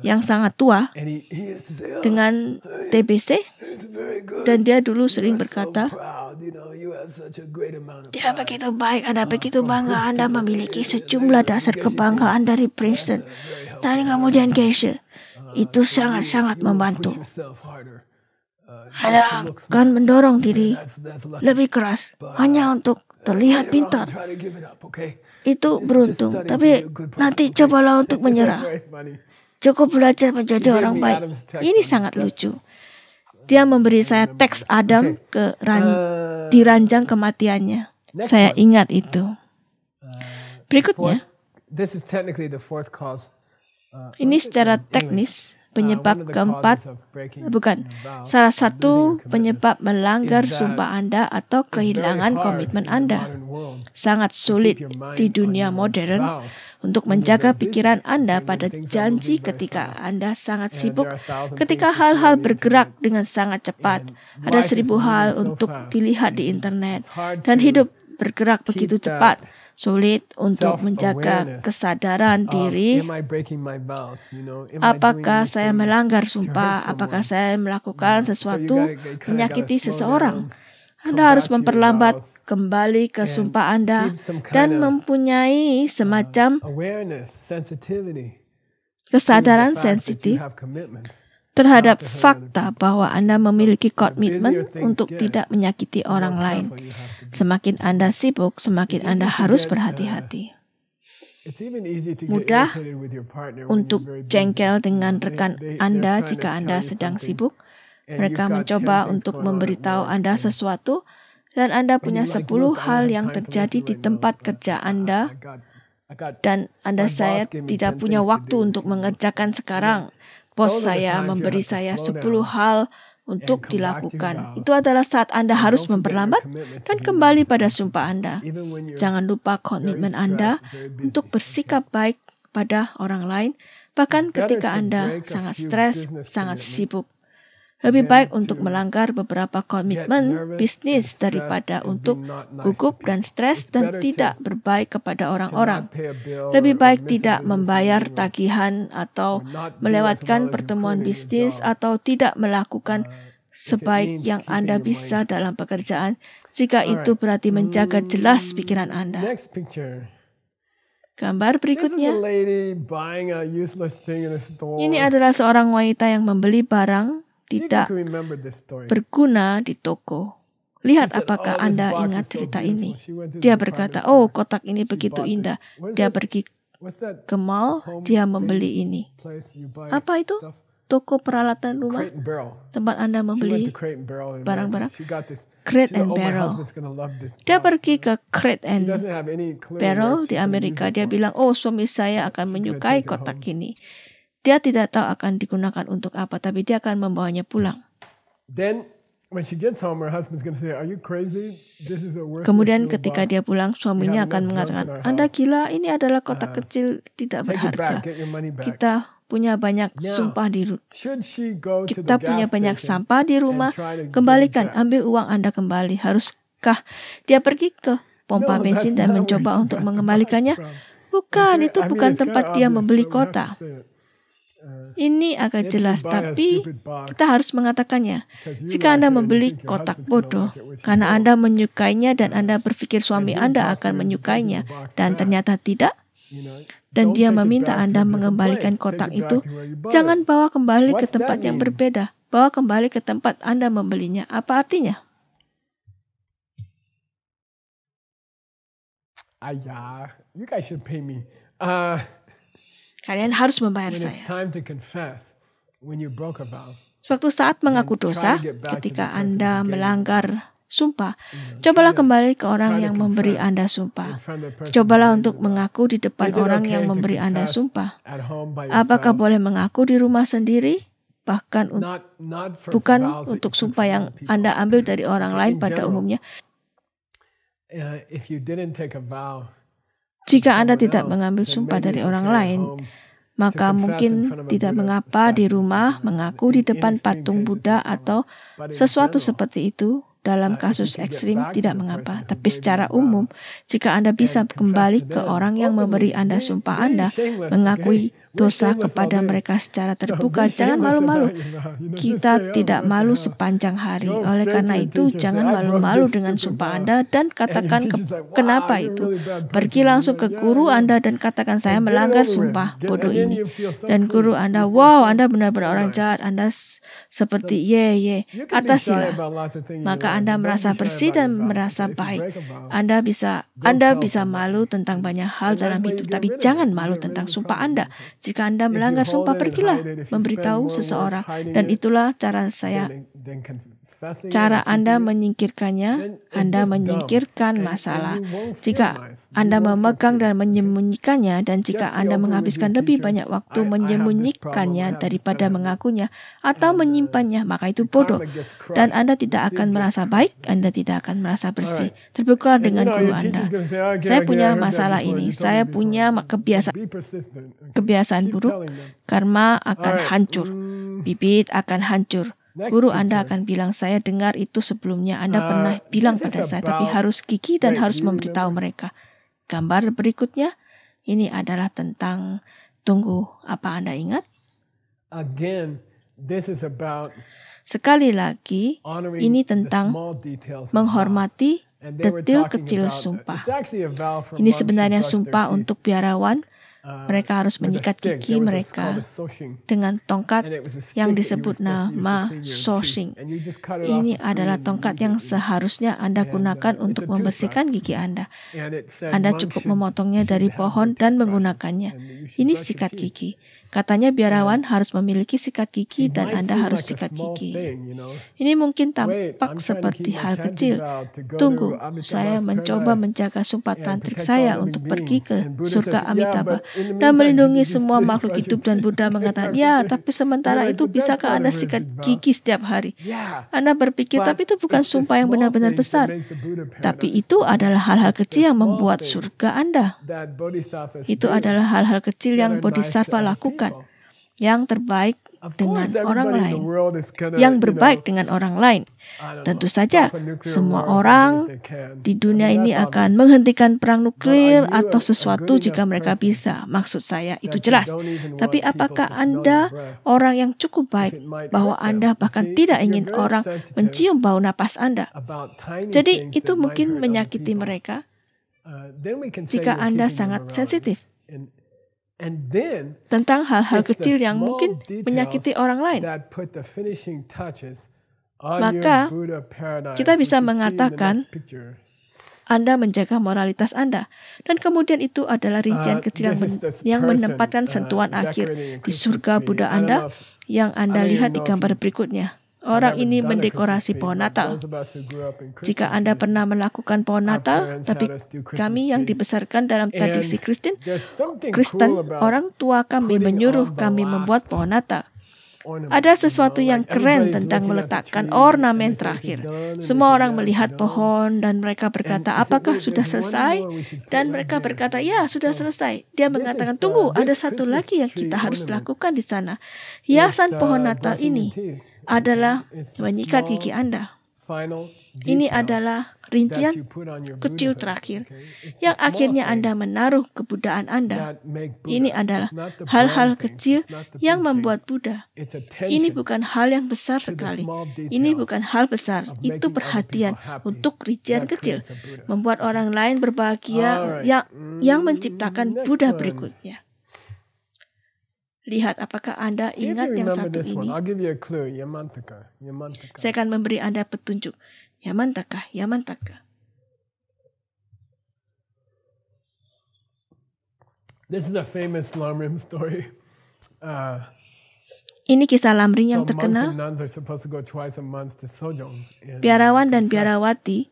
yang sangat tua oh, dengan TBC dan dia dulu sering berkata dia begitu baik Anda oh, begitu bangga Anda memiliki sejumlah dasar kebanggaan dari Princeton dan kemudian Geisha uh, itu sangat-sangat membantu Anda uh, akan mendorong diri lebih keras hanya untuk terlihat pintar. Itu beruntung. Tapi nanti cobalah untuk [laughs] menyerah. Cukup belajar menjadi orang baik. Ini sangat lucu. Dia memberi saya teks Adam ke ran, uh, di ranjang kematiannya. Saya ingat itu. Uh, Berikutnya, uh, ini secara teknis Uh, penyebab keempat, uh, bukan, salah satu penyebab melanggar sumpah Anda atau kehilangan komitmen Anda. Sangat sulit di dunia modern untuk menjaga pikiran Anda pada janji ketika Anda sangat sibuk, ketika hal-hal bergerak dengan sangat cepat. Ada seribu hal untuk dilihat di internet, dan hidup bergerak begitu cepat sulit untuk menjaga kesadaran diri. Apakah saya melanggar sumpah? Apakah saya melakukan mm-hmm. sesuatu menyakiti seseorang? Anda harus memperlambat kembali ke sumpah Anda dan mempunyai uh, semacam kesadaran sensitif terhadap fakta bahwa Anda memiliki komitmen untuk tidak menyakiti orang lain. Semakin Anda sibuk, semakin Anda harus uh, berhati-hati. Mudah untuk jengkel dengan rekan Anda jika Anda sedang sibuk. Mereka mencoba untuk memberitahu Anda sesuatu, dan Anda punya 10 hal yang terjadi di tempat kerja Anda, dan Anda saya tidak punya waktu untuk mengerjakan sekarang. Bos saya memberi saya 10 hal untuk dilakukan. Itu adalah saat Anda harus memperlambat dan kembali pada sumpah Anda. Jangan lupa komitmen Anda untuk bersikap baik pada orang lain, bahkan ketika Anda sangat stres, sangat sibuk. Lebih baik untuk melanggar beberapa komitmen bisnis daripada untuk gugup dan stres dan tidak berbaik kepada orang-orang. Lebih baik tidak membayar tagihan atau melewatkan pertemuan bisnis atau tidak melakukan uh, sebaik yang Anda bisa dalam pekerjaan jika itu berarti menjaga hmm, jelas pikiran Anda. Gambar berikutnya. Ini adalah seorang wanita yang membeli barang tidak berguna di toko. Lihat apakah oh, Anda ingat cerita ini. Dia berkata, "Oh, kotak ini begitu indah." Dia pergi ke mall, dia membeli ini. Apa itu? Toko peralatan rumah, tempat Anda membeli barang-barang. Crate and Barrel. Uh, oh, dia pergi ke Crate and Barrel di Amerika. Dia bilang, "Oh, suami saya akan menyukai kotak ini." Dia tidak tahu akan digunakan untuk apa, tapi dia akan membawanya pulang. Then when she gets home, her husband's gonna say, "Are you crazy? This is a worst." Kemudian ketika dia pulang, suaminya akan mengatakan, "Anda gila, ini adalah kotak ah. kecil tidak berharga. Kita punya banyak sumpah di rumah. kita punya banyak sampah di rumah. Kembalikan, ambil uang Anda kembali. Haruskah dia pergi ke pompa bensin dan mencoba untuk [laughs] mengembalikannya? Bukan, itu bukan tempat dia membeli kota. Eh, Ini agak jelas, tapi kita harus mengatakannya. Jika Anda membeli kotak bodoh karena Anda menyukainya dan Anda berpikir suami Anda akan menyukainya, dan ternyata tidak, dan dia meminta Anda mengembalikan kotak itu, jangan bawa kembali ke tempat yang berbeda. Bawa kembali ke tempat Anda membelinya. Apa artinya? Ayah, you guys should pay me. Uh, Kalian harus membayar saya. Waktu saat mengaku dosa, ketika Anda melanggar sumpah, cobalah kembali ke orang yang memberi Anda sumpah. Cobalah untuk mengaku di depan orang yang memberi Anda sumpah. Apakah boleh mengaku di rumah sendiri? Bahkan un bukan untuk sumpah yang Anda ambil dari orang lain pada umumnya. Uh, jika Anda tidak mengambil sumpah dari orang lain, maka mungkin tidak mengapa di rumah mengaku di depan patung Buddha atau sesuatu seperti itu dalam kasus ekstrim tidak mengapa. Tapi secara umum, jika Anda bisa kembali ke orang yang memberi Anda sumpah Anda, mengakui dosa kepada ya. mereka secara terbuka. Ya, jangan malu-malu. Ya, nah, Kita tidak malu sepanjang hari. Oleh karena itu, jangan malu-malu dengan sumpah Anda dan eh, katakan ke, kenapa itu. Pergi langsung ke guru Anda dan katakan saya melanggar sumpah bodoh ini. Dan guru Anda, wow Anda benar-benar orang jahat. Anda seperti ye ye kan atas sila. Maka Anda merasa bersih dan merasa baik. Anda bisa Anda bisa malu tentang banyak hal dalam hidup, tapi jangan malu tentang sumpah Anda. Jika Anda melanggar sumpah, pergilah memberitahu seseorang. Dan itulah cara saya Cara Anda menyingkirkannya, Anda menyingkirkan masalah. Jika Anda memegang dan menyembunyikannya, dan jika Anda menghabiskan lebih banyak waktu menyembunyikannya daripada mengakunya atau uh, menyimpannya, maka itu bodoh. Dan Anda tidak akan merasa baik, Anda tidak akan merasa bersih. Terbukalah dengan guru Anda. Saya punya masalah ini, saya punya kebiasaan, kebiasaan buruk, karma akan hancur, mm. bibit akan hancur. Guru Anda akan bilang, saya dengar itu sebelumnya. Anda uh, pernah bilang pada saya, tapi harus gigi dan harus memberitahu mereka. Gambar berikutnya, ini adalah tentang, tunggu, apa Anda ingat? Sekali lagi, ini tentang menghormati detail kecil sumpah. Ini sebenarnya sumpah untuk biarawan Uh, mereka harus menyikat gigi mereka dengan tongkat yang disebut nama soshing. Ini adalah tongkat yang seharusnya Anda uh, gunakan untuk membersihkan gigi Anda. Anda cukup memotongnya dari pohon dan menggunakannya. Ini sikat gigi. Katanya biarawan harus memiliki sikat gigi dan Anda harus sikat gigi. Ini mungkin tampak seperti hal kecil. Tunggu, saya mencoba menjaga sumpah tantrik saya untuk pergi ke surga Amitabha dan melindungi semua [laughs] makhluk hidup dan [laughs] Buddha mengatakan, ya, [laughs] tapi sementara itu bisakah Anda sikat gigi setiap hari? Anda berpikir, tapi itu bukan sumpah yang benar-benar besar. Tapi itu adalah hal-hal kecil yang membuat surga Anda. Itu adalah hal-hal kecil yang Bodhisattva lakukan lakukan yang terbaik dengan orang lain, yang berbaik dengan orang lain. Tentu saja, semua orang di dunia ini akan menghentikan perang nuklir atau sesuatu jika mereka bisa. Maksud saya itu jelas. Tapi apakah Anda orang yang cukup baik bahwa Anda bahkan tidak ingin orang mencium bau napas Anda? Jadi itu mungkin menyakiti mereka uh, jika Anda sangat sensitif tentang hal-hal kecil yang mungkin menyakiti orang lain. Maka kita bisa mengatakan Anda menjaga moralitas Anda. Dan kemudian itu adalah rincian uh, kecil yang, men yang menempatkan uh, sentuhan akhir di surga Buddha Anda yang Anda lihat di gambar berikutnya. Orang ini mendekorasi pohon Natal. Jika Anda pernah melakukan pohon Natal, tapi kami yang dibesarkan dalam tradisi Kristen, Kristen, orang tua kami menyuruh kami membuat pohon Natal. Ada sesuatu yang keren tentang meletakkan ornamen terakhir. Semua orang melihat pohon dan mereka berkata, apakah sudah selesai? Dan mereka berkata, ya sudah selesai. Dia mengatakan, tunggu, ada satu lagi yang kita harus lakukan di sana. Hiasan pohon Natal ini adalah menyikat gigi Anda. Ini adalah rincian kecil terakhir yang akhirnya Anda menaruh kebudaan Anda. Ini adalah hal-hal kecil yang membuat Buddha. Ini bukan hal yang besar sekali. Ini bukan hal besar. Itu perhatian untuk rincian kecil, membuat orang lain berbahagia yang yang mm, menciptakan Buddha berikutnya. Lihat apakah Anda ingat yang satu ini. Saya akan memberi Anda petunjuk. Yamantaka, Yamantaka. This is a famous Lamrim story. [laughs] Uh, ini kisah Lamrim yang terkenal. Biarawan dan biarawati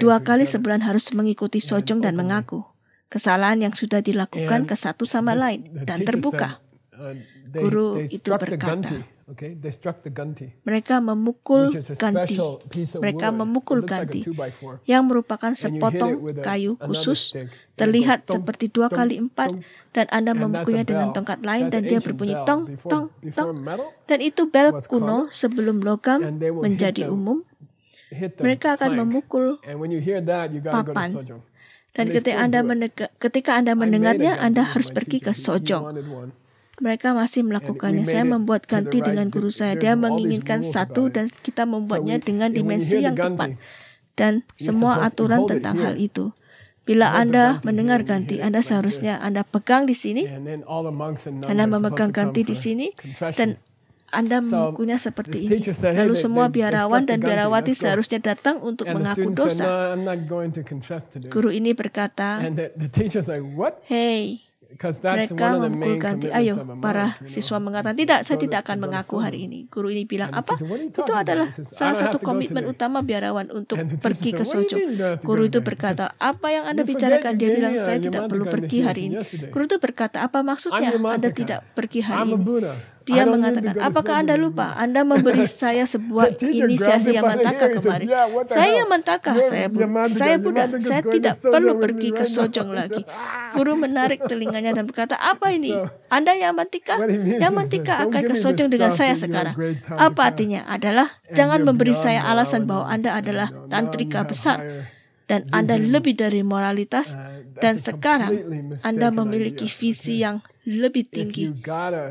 dua kali sebulan harus mengikuti sojong dan mengaku kesalahan yang sudah dilakukan ke satu sama lain dan terbuka. Uh, guru itu berkata, mereka memukul ganti, mereka memukul ganti, yang merupakan sepotong kayu khusus, terlihat seperti dua kali empat, dan Anda memukulnya dengan tongkat lain, dan dia berbunyi tong, tong, tong, dan itu bel kuno sebelum logam menjadi umum, mereka akan memukul papan. Dan ketika Anda, ketika Anda mendengarnya, Anda harus pergi ke Sojong mereka masih melakukannya. Saya membuat ganti dengan guru saya. Dia menginginkan satu dan kita membuatnya dengan dimensi yang tepat dan semua aturan tentang hal itu. Bila Anda mendengar ganti, Anda seharusnya Anda pegang di sini, Anda memegang ganti di sini, dan anda mengukunya seperti ini. Lalu semua biarawan dan biarawati seharusnya datang untuk mengaku dosa. Guru ini berkata, Hei, mereka memukulkan ayo para siswa mengatakan tidak saya tidak akan mengaku hari ini guru ini bilang apa itu adalah salah satu komitmen utama biarawan untuk pergi ke Sojo guru itu berkata apa yang anda bicarakan dia bilang saya tidak perlu pergi hari ini guru itu berkata apa maksudnya anda tidak pergi hari ini dia mengatakan, apakah Anda lupa? Anda memberi [laughs] saya sebuah inisiasi yang Yamantaka kemarin. Saya Yamantaka, saya, saya Buddha. Saya tidak perlu pergi ke Sojong lagi. Guru menarik telinganya dan berkata, apa ini? Anda Yamantika? Yamantika akan ke Sojong dengan saya sekarang. Apa artinya? Adalah jangan memberi saya alasan bahwa Anda adalah tantrika besar dan Anda lebih dari moralitas uh, dan sekarang Anda memiliki visi yang lebih tinggi.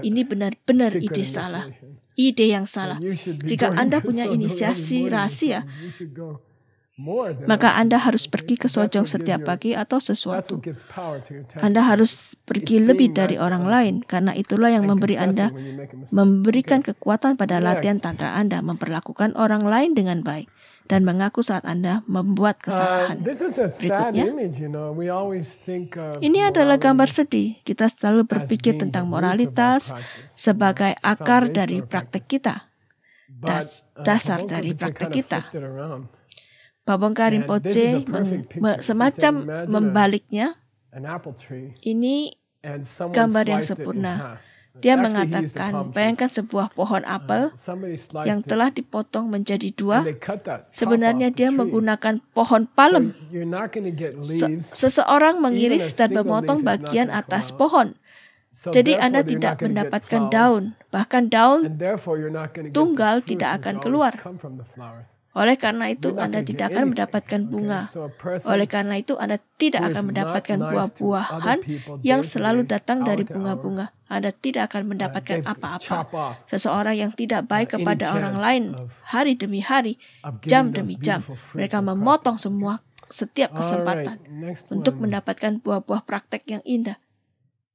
Ini benar-benar ide salah. Ide yang salah. Jika Anda [laughs] punya inisiasi rahasia, maka Anda harus pergi ke Sojong setiap pagi atau sesuatu. Anda harus pergi lebih dari orang lain, karena itulah yang memberi Anda memberikan kekuatan pada latihan tantra Anda, memperlakukan orang lain dengan baik dan mengaku saat Anda membuat uh, kesalahan. Berikutnya, ini adalah gambar sedih. Kita selalu berpikir tentang moralitas sebagai akar dari praktek kita, das, uh, dasar dari praktek kita. Babongka Poce semacam membaliknya. Ini gambar yang sempurna dia mengatakan, bayangkan sebuah pohon uh, apel yang telah dipotong menjadi dua. Sebenarnya dia menggunakan pohon palem. seseorang mengiris dan memotong bagian atas pohon. Jadi Anda tidak mendapatkan daun, bahkan daun tunggal tidak akan keluar. Oleh karena itu, Anda tidak akan mendapatkan bunga. Oleh karena itu, Anda tidak akan mendapatkan buah-buahan yang selalu datang dari bunga-bunga. Anda tidak akan mendapatkan apa-apa. Seseorang yang tidak baik kepada orang lain hari demi hari, jam demi jam, mereka memotong semua setiap kesempatan untuk mendapatkan buah-buah praktek yang indah.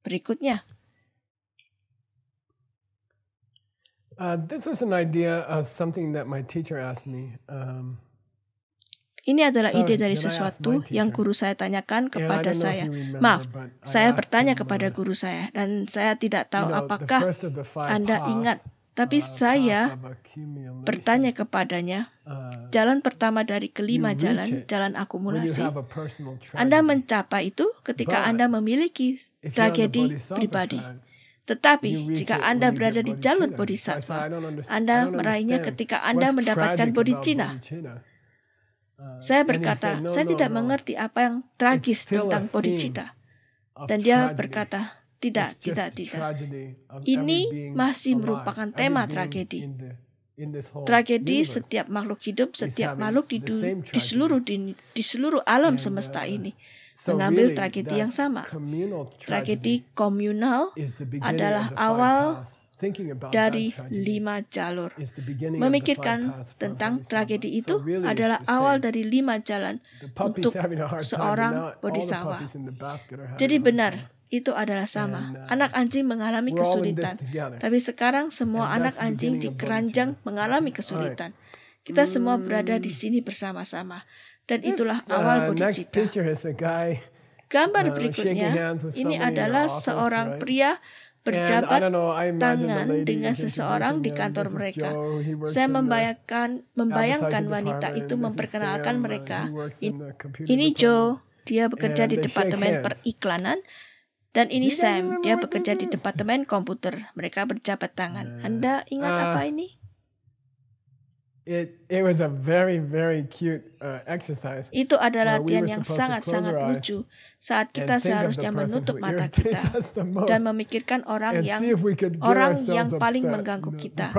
Berikutnya. Uh, this was an idea, uh, something that my teacher asked me. Um, ini adalah ide dari sesuatu yang guru saya tanyakan kepada saya. Maaf, saya bertanya uh, kepada guru saya dan saya tidak tahu apakah Anda ingat tapi uh, saya bertanya kepadanya, uh, jalan pertama dari kelima jalan, jalan akumulasi. Anda mencapai itu ketika Anda memiliki tragedi pribadi. Tetapi jika Anda berada di jalur bodhisattva, Anda meraihnya ketika Anda mendapatkan bodhicina. Eh, saya berkata, saya tidak mengerti apa yang tragis tentang bodhicitta. Dan dia berkata, tidak, tidak, tidak. Ini masih merupakan tema tragedi. Tragedi setiap makhluk hidup, setiap makhluk di, du- di seluruh di, di seluruh alam semesta uh, ini mengambil tragedi yang sama. Tragedi komunal adalah awal dari lima jalur. Memikirkan tentang tragedi itu adalah awal dari lima jalan untuk seorang bodhisawa. Jadi benar, itu adalah sama. Uh, anak anjing mengalami kesulitan, tapi sekarang semua anak anjing di keranjang mengalami kesulitan. Kita semua mm. berada di sini bersama-sama, dan itulah uh, awal bodhicitta. Gambar uh, berikutnya ini adalah seorang pria berjabat tangan dengan seseorang di kantor mereka. Saya membayangkan membayangkan wanita itu memperkenalkan uh, mereka. Ini Joe, dia bekerja di departemen periklanan. Dan ini Sam, dia bekerja di departemen komputer. Mereka berjabat tangan. Anda ingat ah. apa ini? Uh, itu adalah latihan yang sangat sangat lucu saat kita seharusnya menutup mata kita dan memikirkan orang yang orang yang paling mengganggu kita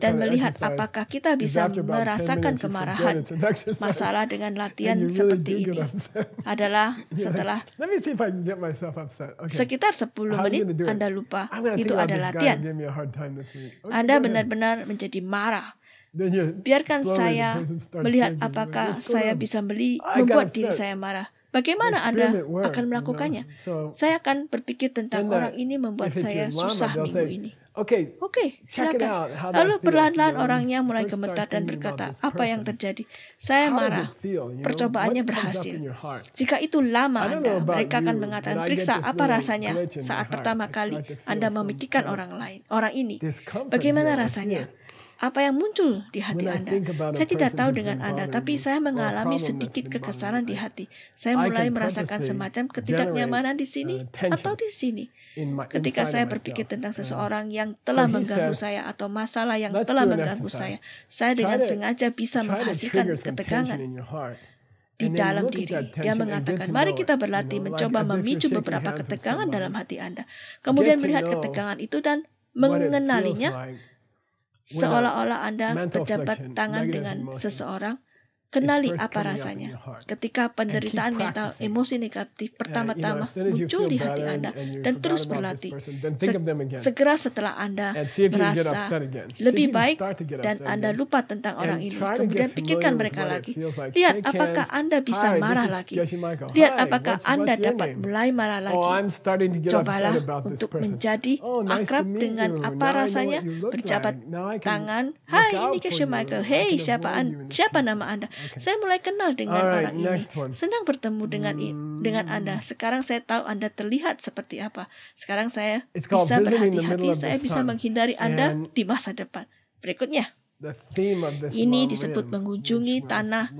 dan melihat apakah kita bisa merasakan kemarahan. Masalah dengan latihan seperti ini adalah [laughs] setelah sekitar 10 menit Anda lupa itu ada latihan. Anda benar-benar menjadi marah. Biarkan saya melihat apakah saya bisa beli, membuat diri saya marah. Bagaimana Anda akan melakukannya? Saya akan berpikir tentang orang ini membuat saya susah minggu ini. Oke, okay, silakan. Lalu perlahan-lahan orangnya mulai gemetar dan berkata, apa yang terjadi? Saya marah. Percobaannya berhasil. Jika itu lama Anda, mereka akan mengatakan, periksa apa rasanya saat pertama kali Anda memikirkan orang lain, orang ini. Bagaimana rasanya? apa yang muncul di hati Anda. Saya tidak tahu dengan Anda, tapi saya mengalami sedikit kekesalan di hati. Saya mulai merasakan semacam ketidaknyamanan uh, di sini atau di sini. Ketika saya berpikir tentang uh, seseorang yang telah mengganggu saya atau masalah yang telah mengganggu saya, saya dengan sengaja bisa menghasilkan ketegangan di dalam diri. Dia mengatakan, mari kita berlatih mencoba memicu beberapa ketegangan dalam hati Anda. Kemudian melihat ketegangan itu dan mengenalinya seolah-olah Anda berjabat tangan dengan seseorang Kenali apa rasanya ketika penderitaan mental emosi negatif pertama-tama muncul di hati Anda dan terus berlatih. Segera setelah Anda merasa lebih baik dan Anda lupa tentang orang ini, kemudian pikirkan mereka lagi. Lihat apakah Anda bisa marah lagi. Lihat apakah Anda dapat mulai marah lagi. Oh, Cobalah untuk menjadi oh, akrab dengan apa rasanya berjabat tangan. Hai, ini Keshe Michael. Hey, siapa, siapa nama Anda? saya mulai kenal dengan right, orang ini. One. Senang bertemu dengan hmm. dengan Anda. Sekarang saya tahu Anda terlihat seperti apa. Sekarang saya bisa berhati-hati, saya bisa menghindari Anda And di masa depan. Berikutnya. Ini disebut mengunjungi tanah,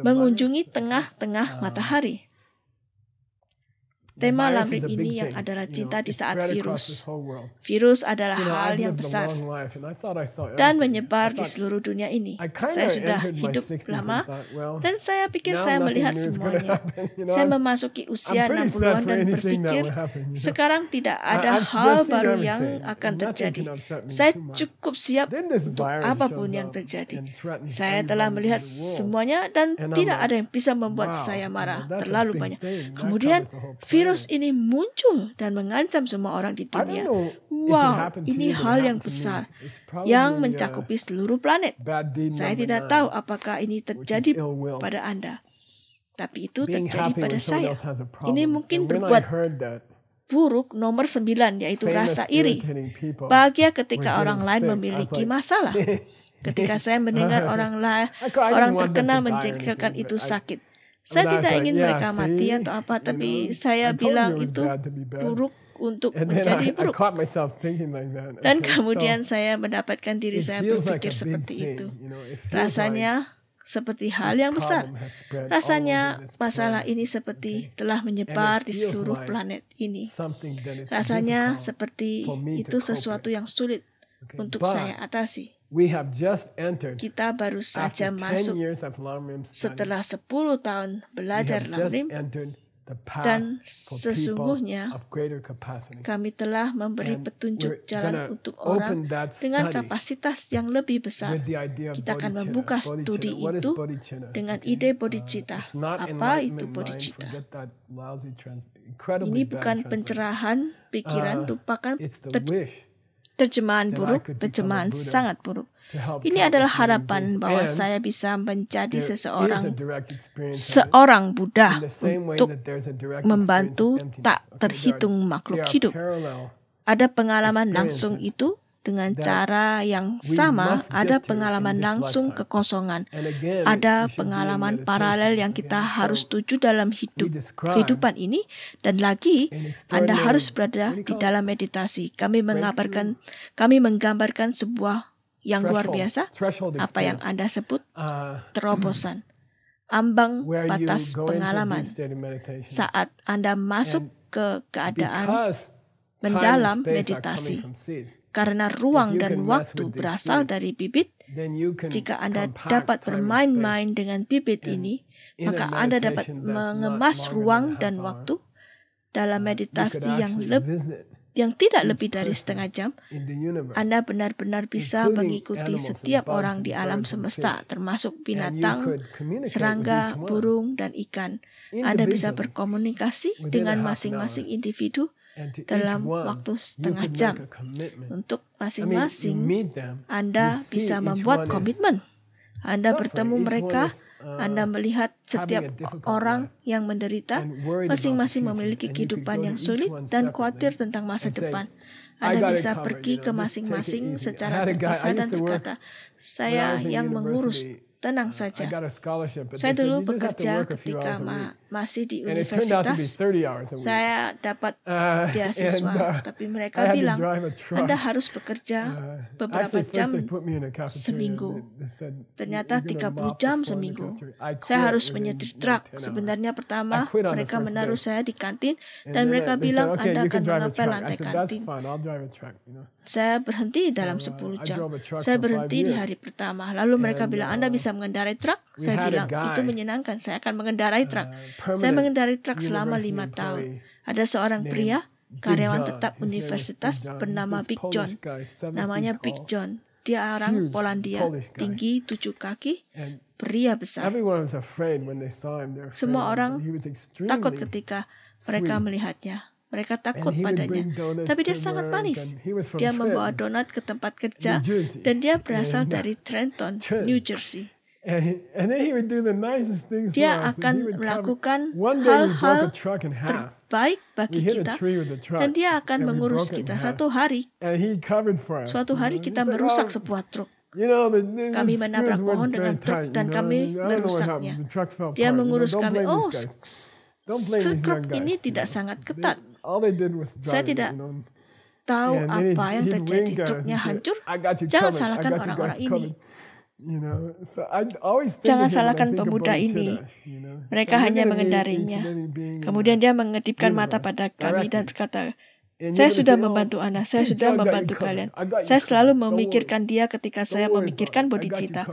mengunjungi tengah-tengah ah. matahari. Tema lamrim ini yang adalah cinta di saat virus. Virus adalah hal yang besar dan menyebar di seluruh dunia ini. Saya sudah hidup lama dan saya pikir saya melihat semuanya. [laughs] Saya memasuki usia 60-an dan berpikir sekarang tidak ada hal baru yang akan terjadi. Saya cukup siap untuk apapun yang terjadi. Saya telah melihat semuanya dan tidak ada yang bisa membuat saya marah terlalu banyak. Kemudian virus Virus hmm. ini muncul dan mengancam semua orang di dunia. Wow, ini hal yang besar yang mencakupi seluruh planet. Saya tidak tahu apakah ini terjadi pada Anda. Tapi itu terjadi pada saya. Ini mungkin berbuat buruk nomor sembilan, yaitu rasa iri. Bahagia ketika orang lain memiliki masalah. [laughs] Ketika saya mendengar orang lain, orang terkenal menjengkelkan itu sakit saya tidak ingin yeah, mereka see, mati atau apa, tapi know, saya bilang itu buruk untuk and menjadi I, buruk. I like that. Dan kemudian so, saya mendapatkan diri saya berpikir like seperti thing, itu. You know, Rasanya seperti hal yang besar. Rasanya masalah ini seperti telah menyebar di seluruh planet ini. Rasanya seperti itu sesuatu yang sulit okay, untuk saya atasi. We have just entered. Kita baru saja masuk setelah 10 tahun belajar Lamrim dan sesungguhnya kami telah memberi petunjuk jalan untuk orang dengan kapasitas yang lebih besar. Kita akan membuka studi itu dengan ide bodhicitta. Apa itu bodhicitta? Uh, Ini bukan pencerahan pikiran, uh, lupakan terjemahan buruk, terjemahan sangat buruk. Ini adalah harapan bahwa saya bisa menjadi seseorang seorang Buddha untuk membantu tak terhitung makhluk hidup. Ada pengalaman langsung itu dengan cara yang sama ada pengalaman langsung kekosongan. Ada pengalaman paralel yang kita harus tuju dalam hidup kehidupan ini dan lagi Anda harus berada di dalam meditasi. Kami mengabarkan kami menggambarkan sebuah yang luar biasa apa yang Anda sebut uh, [clears throat] terobosan. Ambang batas pengalaman saat Anda masuk ke keadaan mendalam meditasi. Karena ruang dan waktu berasal dari bibit, jika Anda dapat bermain-main dengan bibit ini, maka Anda dapat mengemas ruang dan waktu dalam meditasi yang lebih yang tidak lebih dari setengah jam, Anda benar-benar bisa mengikuti setiap orang di alam semesta, termasuk binatang, serangga, burung, dan ikan. Anda bisa berkomunikasi dengan masing-masing individu dalam waktu setengah jam. Untuk masing-masing, Anda bisa membuat komitmen. Anda bertemu mereka, uh, Anda melihat setiap orang yang menderita, masing-masing memiliki kehidupan yang sulit dan khawatir tentang masa depan. Anda bisa pergi ke masing-masing secara terpisah dan berkata, "Saya yang mengurus, tenang uh, saja." Saya dulu bekerja ketika masih di universitas, saya dapat uh, beasiswa. And, uh, tapi mereka bilang, Anda harus bekerja uh, beberapa jam seminggu. Said, Ternyata 30 jam seminggu. Saya harus menyetir truk. Sebenarnya pertama, mereka menaruh saya di kantin, dan mereka bilang, Anda akan mengepel lantai kantin. Saya berhenti dalam 10 uh, jam. Saya berhenti di hari pertama. Lalu mereka bilang, Anda uh, bisa mengendarai truk? Saya bilang, itu menyenangkan. Saya akan mengendarai truk. Saya mengendari truk selama lima tahun. Ada seorang pria, karyawan tetap universitas bernama Big John. Namanya Big John. Dia orang Polandia, tinggi tujuh kaki, pria besar. Semua orang takut ketika mereka melihatnya. Mereka takut padanya. Tapi dia sangat manis. Dia membawa donat ke tempat kerja dan dia berasal dari Trenton, New Jersey. Dia akan melakukan hal-hal terbaik bagi kita dan dia akan mengurus kita satu hari. Suatu hari kita merusak oh, sebuah truk. Kami menabrak pohon dengan truk dan kami merusaknya. Dia mengurus kami, oh skrap ini tidak sangat ketat. Saya tidak tahu apa yang terjadi, truknya hancur. Jangan salahkan orang-orang ini. Jangan salahkan pemuda ini. Mereka hanya mengendarinya. Kemudian dia mengedipkan mata pada kami dan berkata, saya sudah membantu Anda, saya sudah membantu kalian. Saya selalu memikirkan dia ketika saya memikirkan bodhicitta.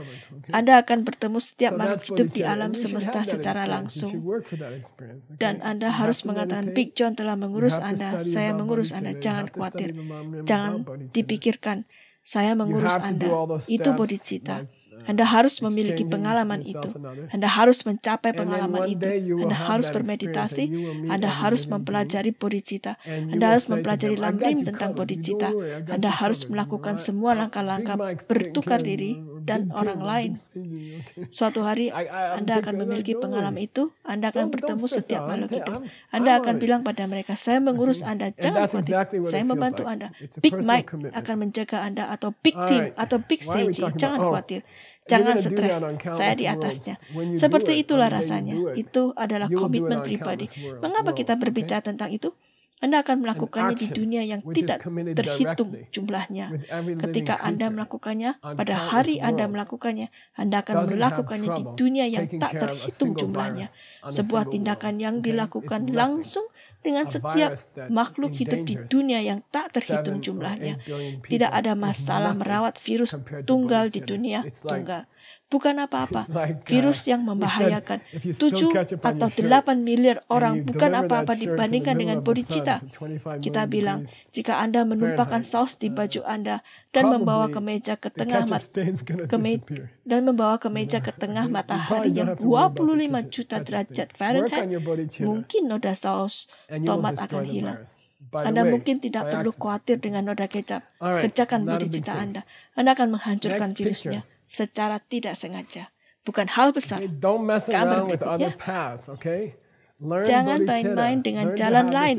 Anda akan bertemu setiap makhluk hidup di alam semesta secara langsung. Dan Anda harus mengatakan, Big John telah mengurus Anda, saya mengurus Anda, jangan khawatir. Jangan dipikirkan. Saya mengurus Anda. Itu bodhicitta. Uh, Anda harus memiliki pengalaman itu. Anda harus mencapai pengalaman itu. Anda harus bermeditasi. Anda harus mempelajari bodhicitta. Anda harus mempelajari lamrim tentang bodhicitta. Anda harus melakukan semua langkah-langkah bertukar diri dan orang lain. Suatu hari Anda akan memiliki pengalaman itu, Anda akan bertemu setiap makhluk hidup. Anda akan bilang pada mereka, saya mengurus mm-hmm. Anda, jangan khawatir, saya membantu Anda. Big Mike akan menjaga Anda atau Big Team atau Big Seiji. jangan oh, khawatir. Jangan stres, saya di atasnya. Seperti itulah rasanya. Itu adalah komitmen pribadi. Mengapa kita berbicara tentang itu? Anda akan melakukannya di dunia yang tidak terhitung jumlahnya. Ketika Anda melakukannya, pada hari Anda melakukannya, Anda akan melakukannya di dunia yang tak terhitung jumlahnya. Sebuah tindakan yang dilakukan langsung dengan setiap makhluk hidup di dunia yang tak terhitung jumlahnya. Tidak ada masalah merawat virus tunggal di dunia tunggal bukan apa-apa. Uh, virus yang membahayakan. 7 atau 8 miliar orang bukan apa-apa dibandingkan dengan bodhicitta. Kita bilang, jika Anda menumpahkan saus di baju uh, Anda dan membawa ke meja ke tengah mata dan membawa ke meja ke tengah matahari yang 25 juta derajat Fahrenheit, mungkin noda saus tomat akan hilang. Anda mungkin tidak perlu khawatir dengan noda kecap. Kerjakan bodhicitta Anda. Anda akan menghancurkan virusnya secara tidak sengaja. Bukan hal besar. Okay, don't ya. Jangan main-main dengan jalan lain.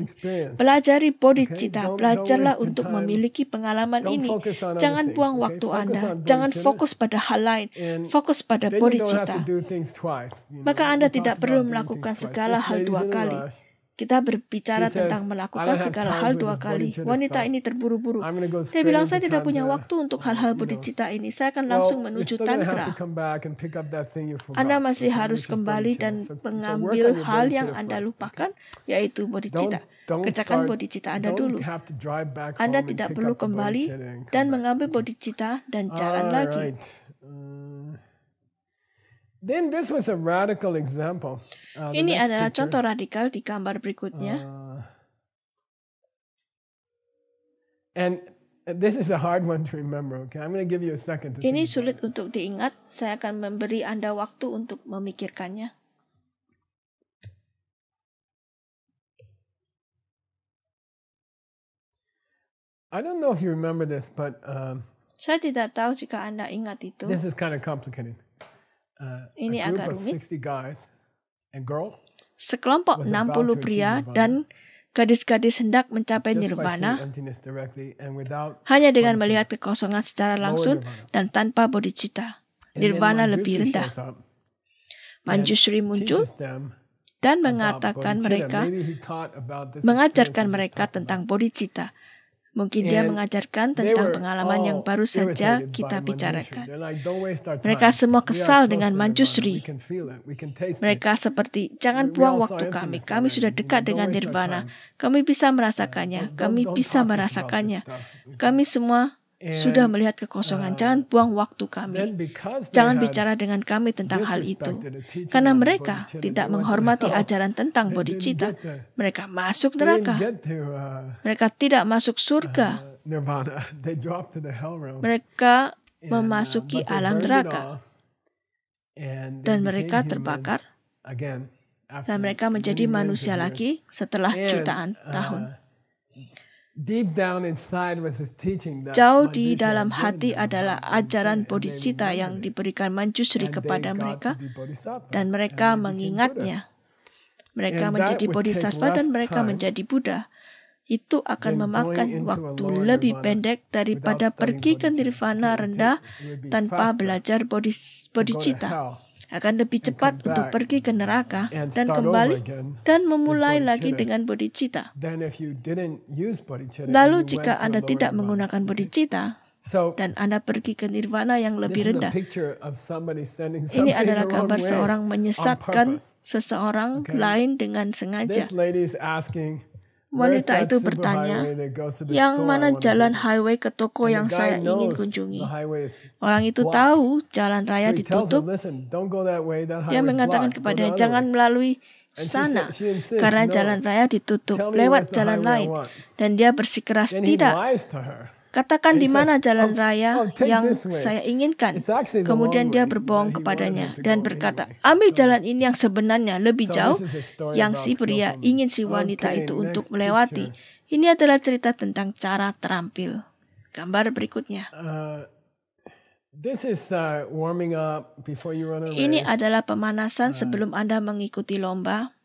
Pelajari bodhicitta. Okay? Belajarlah untuk memiliki pengalaman ini. Jangan buang waktu Anda. Jangan fokus pada hal lain. Fokus pada bodhicitta. You Maka Anda tidak perlu melakukan segala hal dua kali. Kita berbicara says, tentang melakukan segala hal dua kali. Wanita ini terburu-buru. Saya bilang saya tidak punya waktu untuk hal-hal bodhicitta ini. Saya akan langsung well, menuju tantra. Anda masih harus kembali dan mengambil hal yang Anda lupakan, yaitu bodhicitta. Kerjakan bodhicitta Anda dulu. Anda tidak perlu kembali dan mengambil bodhicitta dan jalan lagi. Then this was a radical example. Uh, Ini adalah picture. contoh radikal di gambar berikutnya. Uh, and this is a hard one to remember. Okay, I'm going to give you a second. To Ini sulit about. untuk diingat. Saya akan memberi Anda waktu untuk memikirkannya. I don't know if you remember this, but um, saya tidak tahu jika Anda ingat itu. This is kind of complicated uh, ini agak rumit. Sekelompok 60 pria dan gadis-gadis hendak mencapai nirvana hanya dengan melihat kekosongan secara langsung dan tanpa bodhicitta. Nirvana lebih rendah. Manjushri muncul dan mengatakan mereka, mengajarkan mereka tentang bodhicitta. Mungkin dia mengajarkan tentang pengalaman yang baru saja kita bicarakan. Mereka semua kesal dengan Manjusri. Mereka seperti, jangan buang waktu kami. Kami sudah dekat dengan nirvana. Kami bisa merasakannya. Kami bisa merasakannya. Kami semua sudah melihat kekosongan. Uh, jangan buang waktu kami. Jangan bicara dengan kami tentang hal itu. Karena mereka tidak menghormati ajaran tentang bodhicitta. Mereka masuk neraka. Uh, mereka tidak masuk surga. Uh, [laughs] mereka memasuki alam neraka. Dan mereka terbakar. Dan mereka menjadi manusia lagi setelah jutaan tahun. Jauh di dalam hati adalah ajaran bodhicitta yang diberikan Manjusri kepada mereka dan mereka mengingatnya. Mereka menjadi bodhisattva dan mereka menjadi Buddha. Itu akan memakan waktu lebih pendek daripada pergi ke nirvana rendah tanpa belajar bodhicitta akan lebih cepat untuk pergi ke neraka dan kembali dan memulai lagi dengan bodhicitta. Lalu jika Anda tidak menggunakan bodhicitta, dan Anda pergi ke nirvana yang lebih rendah. Ini adalah gambar seorang menyesatkan seseorang lain dengan sengaja. Wanita itu bertanya, yang mana jalan highway ke toko yang saya ingin kunjungi? Orang itu tahu jalan raya ditutup. Dia mengatakan kepadanya, jangan melalui sana karena jalan raya ditutup lewat jalan lain. Dan dia bersikeras tidak. Katakan di mana oh, jalan oh, raya yang saya inginkan. Kemudian dia berbohong kepadanya dan berkata, ambil jalan ini yang sebenarnya lebih jauh yang si pria ingin si wanita itu untuk melewati. Ini adalah cerita tentang cara terampil. Gambar berikutnya. Uh, uh, ini adalah pemanasan uh, sebelum Anda mengikuti lomba.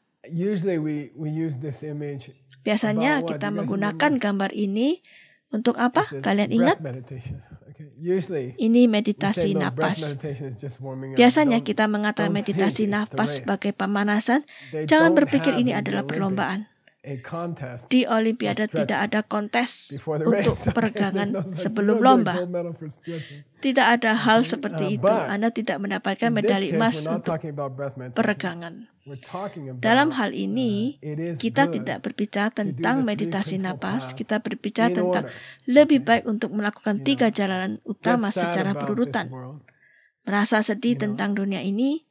Biasanya kita menggunakan gambar ini untuk apa? Kalian ingat? Ini meditasi napas. Biasanya kita mengatakan meditasi napas sebagai pemanasan. Jangan berpikir ini adalah perlombaan. Di Olimpiade tidak ada kontes untuk [laughs] peregangan sebelum lomba. Tidak ada hal seperti uh, itu. Anda tidak mendapatkan medali emas untuk peregangan. Dalam hal ini, uh, kita tidak berbicara tentang meditasi napas, kita berbicara tentang lebih baik untuk melakukan tiga jalanan utama secara berurutan. Merasa sedih tentang dunia ini,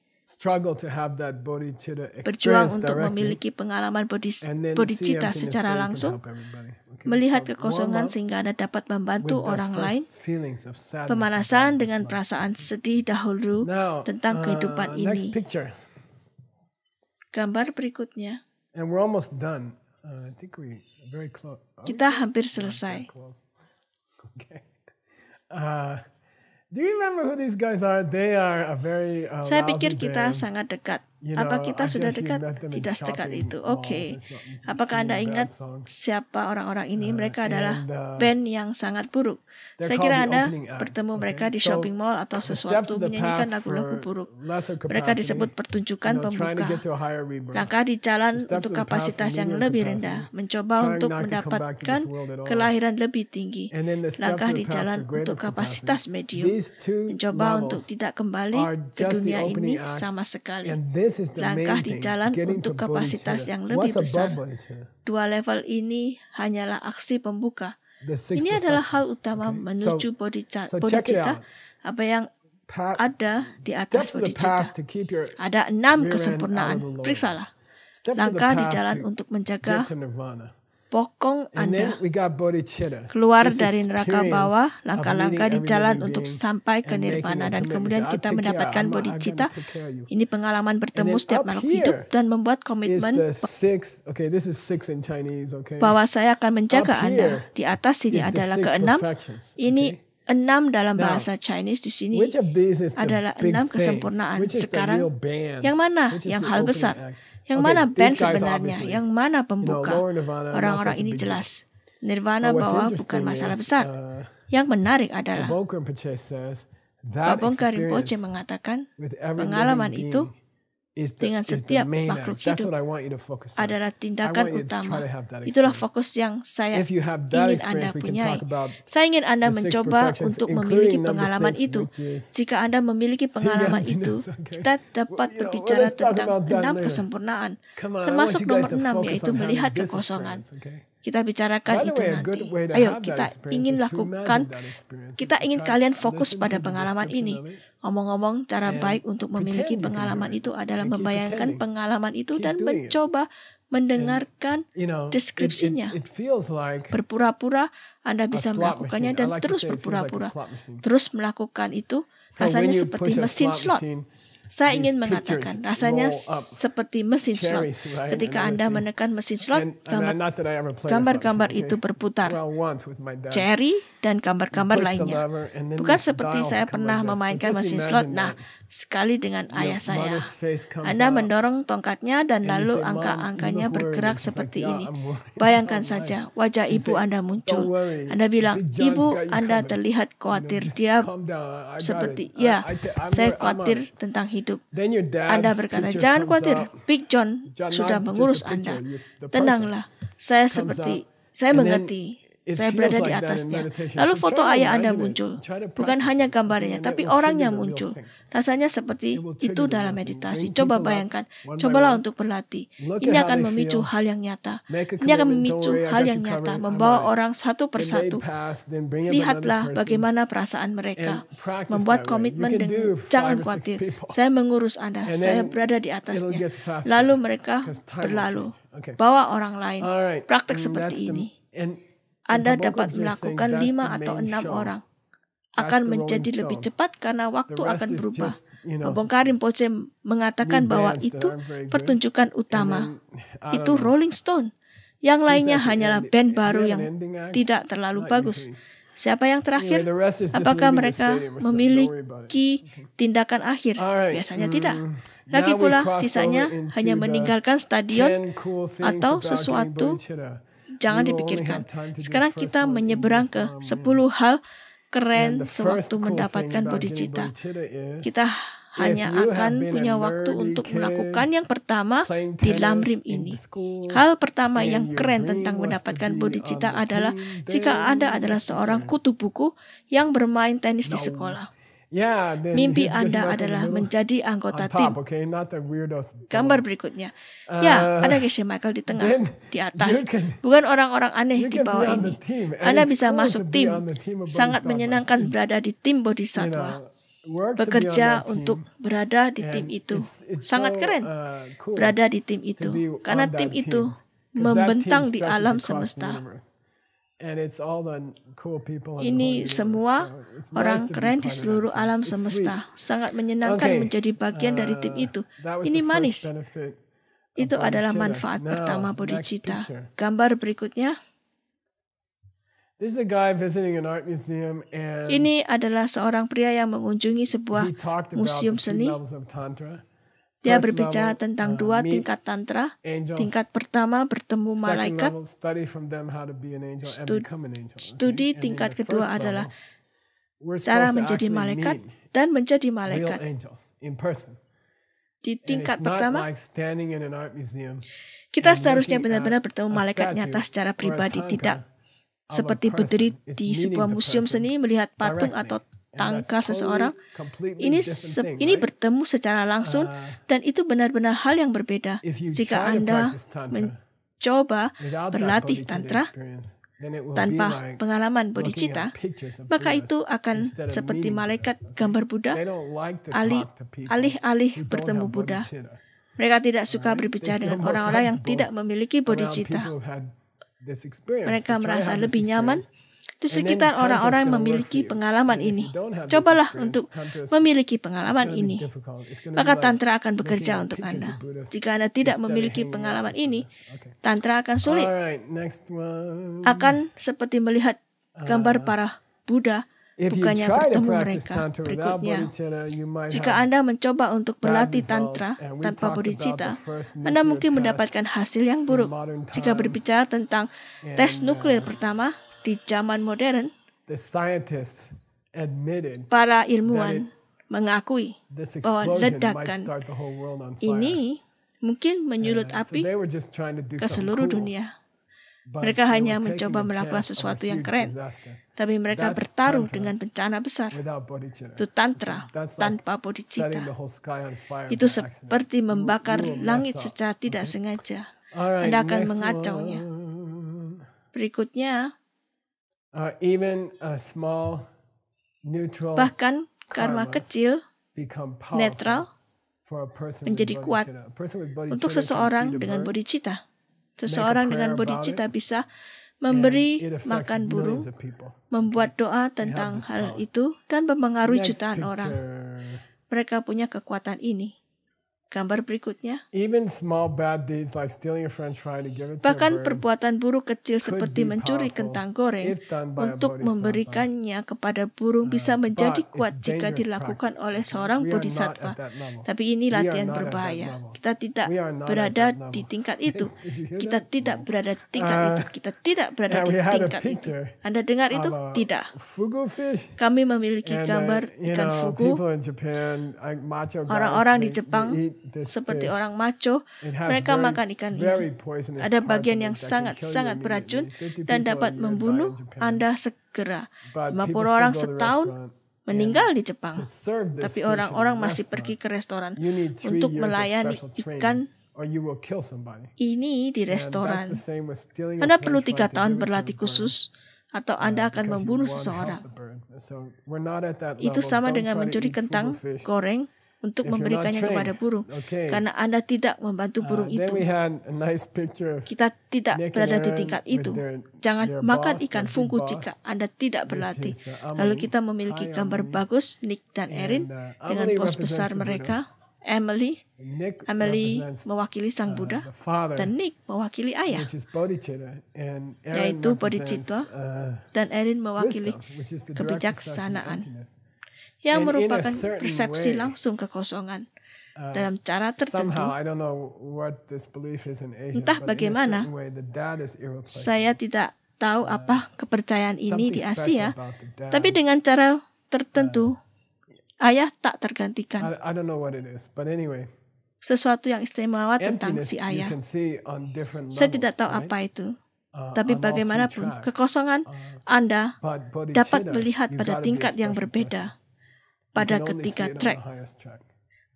berjuang untuk memiliki pengalaman bodhicitta secara langsung, melihat kekosongan sehingga Anda dapat membantu orang lain, pemanasan dengan perasaan sedih dahulu tentang uh, kehidupan ini. Gambar berikutnya. Kita hampir selesai. [laughs] Uh, Do you remember who these guys are? They are a very uh, Saya pikir kita band. sangat dekat. You know, Apa kita sudah dekat? Tidak sedekat itu. Oke. Okay. Apakah Anda ingat siapa orang-orang ini? Uh, Mereka adalah uh, band yang sangat buruk. Saya kira Anda bertemu mereka di shopping mall atau sesuatu menyanyikan lagu-lagu buruk. Mereka disebut pertunjukan pembuka. Langkah di jalan untuk kapasitas yang lebih rendah, mencoba untuk mendapatkan kelahiran lebih tinggi. Langkah di jalan untuk kapasitas medium, mencoba untuk tidak kembali ke dunia ini sama sekali. Langkah di jalan untuk kapasitas yang lebih besar. Dua level ini hanyalah aksi pembuka. Ini adalah hal utama okay. menuju so, bodhicitta, so bodhicitta apa yang ada di atas bodhicitta. Ada enam kesempurnaan, periksalah langkah di jalan untuk menjaga pokong Anda keluar dari neraka bawah, langkah-langkah di jalan untuk sampai ke nirvana dan kemudian kita mendapatkan bodhicitta. Ini pengalaman bertemu setiap makhluk hidup dan membuat komitmen bahwa saya akan menjaga Anda. Di atas sini adalah keenam. Ini enam dalam bahasa Chinese di sini adalah enam kesempurnaan. Sekarang, yang mana yang hal besar? Yang mana band sebenarnya? Yang mana pembuka? Orang-orang ini jelas. Nirvana oh, bahwa bukan masalah besar. Uh, yang menarik adalah Babongka Rinpoche mengatakan pengalaman itu dengan setiap makhluk hidup adalah tindakan utama. Itulah fokus yang saya ingin Anda punyai. Saya ingin Anda mencoba untuk memiliki pengalaman itu. Jika Anda memiliki pengalaman itu, kita dapat berbicara tentang enam kesempurnaan, termasuk nomor enam, yaitu melihat kekosongan kita bicarakan itu nanti. Ayo kita ingin lakukan, kita ingin kalian fokus pada pengalaman ini. ngomong-ngomong, cara baik untuk memiliki pengalaman itu adalah membayangkan pengalaman itu dan mencoba mendengarkan deskripsinya. Berpura-pura Anda bisa melakukannya dan terus berpura-pura. Terus melakukan itu rasanya seperti mesin slot. Saya ingin mengatakan, rasanya seperti mesin slot. Ketika Anda menekan mesin slot, gambar-gambar itu berputar. Cherry dan gambar-gambar lainnya. Bukan seperti saya pernah memainkan mesin slot. Nah, sekali dengan ayah saya. Anda mendorong tongkatnya dan lalu angka-angkanya bergerak seperti ini. [laughs] Bayangkan saja, wajah ibu Anda muncul. Anda bilang, ibu Anda terlihat khawatir. Dia seperti, ya, saya khawatir tentang hidup. Anda berkata, jangan khawatir, Big John sudah mengurus Anda. Tenanglah, saya seperti, saya mengerti. Saya berada di atasnya. Lalu foto ayah Anda muncul. Bukan hanya gambarnya, tapi orangnya muncul. Rasanya seperti itu dalam meditasi. Coba bayangkan, cobalah untuk berlatih. Ini akan memicu hal yang nyata. Ini akan memicu hal yang nyata, membawa orang satu persatu. Lihatlah bagaimana perasaan mereka. Membuat komitmen dengan, jangan khawatir, saya mengurus Anda, saya berada di atasnya. Lalu mereka berlalu. Bawa orang lain. Praktek mm, seperti ini. Anda dapat melakukan lima atau enam orang. Akan menjadi lebih cepat karena waktu akan berubah. Karim Poce mengatakan bahwa itu pertunjukan utama. Itu Rolling Stone. Yang lainnya hanyalah band eh, baru yang tidak terlalu bagus. Siapa yang terakhir? Apakah mereka memiliki tindakan akhir? Biasanya tidak. Hmm, Lagi pula, sisanya hanya meninggalkan stadion atau sesuatu jangan dipikirkan. Sekarang kita menyeberang ke 10 hal keren sewaktu mendapatkan bodhicitta. Kita hanya akan punya waktu untuk melakukan yang pertama di Lamrim ini. Hal pertama yang keren tentang mendapatkan bodhicitta adalah jika Anda adalah seorang kutu buku yang bermain tenis di sekolah. Mimpi Anda adalah menjadi anggota tim. Gambar berikutnya. Uh, ya, ada Casey Michael di tengah, di atas. Bukan orang-orang aneh di bawah ini. Anda bisa masuk tim. Sangat menyenangkan berada di tim Bodhisattva bekerja untuk berada di tim itu. Sangat keren uh, berada di tim itu. Karena tim itu membentang di alam semesta. Ini semua orang keren di seluruh alam semesta. Sangat menyenangkan menjadi bagian dari tim uh, itu. Ini manis. Itu adalah manfaat pertama bodhicitta. Gambar berikutnya. Ini adalah seorang pria yang mengunjungi sebuah museum seni. Dia berbicara tentang uh, dua tingkat tantra. Tingkat pertama bertemu malaikat. Studi tingkat kedua adalah cara menjadi malaikat dan menjadi malaikat. Di tingkat pertama, kita seharusnya benar-benar bertemu malaikat nyata secara pribadi, tidak seperti berdiri di sebuah museum seni melihat patung atau tangka seseorang ini se ini bertemu secara langsung uh, dan itu benar-benar hal yang berbeda jika Anda mencoba berlatih tantra tanpa pengalaman bodhicitta, maka itu akan seperti malaikat gambar Buddha, alih-alih bertemu Buddha. Mereka tidak suka berbicara dengan orang-orang yang tidak memiliki bodhicitta. Mereka merasa lebih nyaman di sekitar orang-orang yang memiliki pengalaman ini. Cobalah untuk memiliki pengalaman ini. Maka Tantra akan bekerja untuk Anda. Jika Anda tidak memiliki pengalaman ini, Tantra akan sulit. Akan seperti melihat gambar uh, para Buddha bukannya bertemu mereka. Berikutnya, jika Anda mencoba untuk berlatih Tantra tanpa bodhicitta, Anda mungkin mendapatkan hasil yang buruk. Jika berbicara tentang tes nuklir uh, pertama, di zaman modern, the scientists admitted para ilmuwan mengakui bahwa ledakan ini mungkin menyulut api ke seluruh dunia. Mereka hanya mencoba melakukan sesuatu yang keren, tapi mereka bertaruh dengan bencana besar. Itu tantra tanpa bodhicitta. Itu seperti membakar langit secara tidak sengaja. Anda akan mengacaunya. Berikutnya, Uh, Bahkan karma kecil, netral, menjadi kuat untuk seseorang dengan bodhicitta. Seseorang dengan bodhicitta bisa memberi makan burung, membuat doa tentang hal itu, dan mempengaruhi jutaan orang. Mereka punya kekuatan ini. Gambar berikutnya. Bahkan perbuatan buruk kecil seperti mencuri kentang goreng untuk memberikannya kepada burung bisa menjadi kuat jika dilakukan oleh seorang bodhisattva. Tapi ini latihan berbahaya. Kita tidak [laughs] berada di tingkat itu. Uh, Kita tidak berada di tingkat itu. Kita tidak berada di tingkat itu. Anda dengar itu? Tidak. Kami memiliki uh, gambar ikan fugu. Orang-orang di Jepang seperti orang maco, mereka makan ikan ini. Ada bagian yang sangat-sangat beracun dan dapat membunuh Anda segera. 50 orang setahun meninggal di Jepang, tapi orang-orang masih pergi ke restoran untuk melayani ikan ini di restoran. Anda perlu tiga tahun berlatih khusus atau uh, Anda akan membunuh seseorang. Itu sama dengan mencuri kentang goreng untuk memberikannya kepada burung okay. karena Anda tidak membantu ah, burung uh, itu. Nice Kita tidak berada di tingkat itu. Their, Jangan their makan ikan fungu jika Anda tidak berlatih. Is, uh, Lalu kita memiliki gambar bagus Nick dan Erin uh, dengan bos besar mereka. Emily, Emily mewakili sang uh, Buddha uh, father, dan Nick mewakili ayah, yaitu bodhicitta, uh, dan Erin mewakili wisdom, kebijaksanaan yang merupakan persepsi langsung kekosongan. Uh, Dalam cara tertentu, entah bagaimana, saya tidak tahu uh, apa kepercayaan ini di Asia, tapi dengan cara tertentu, uh, ayah tak tergantikan. sesuatu yang istimewa tentang si ayah. saya tidak tahu apa itu, tapi bagaimanapun, kekosongan Anda dapat melihat pada tingkat yang berbeda pada ketiga track.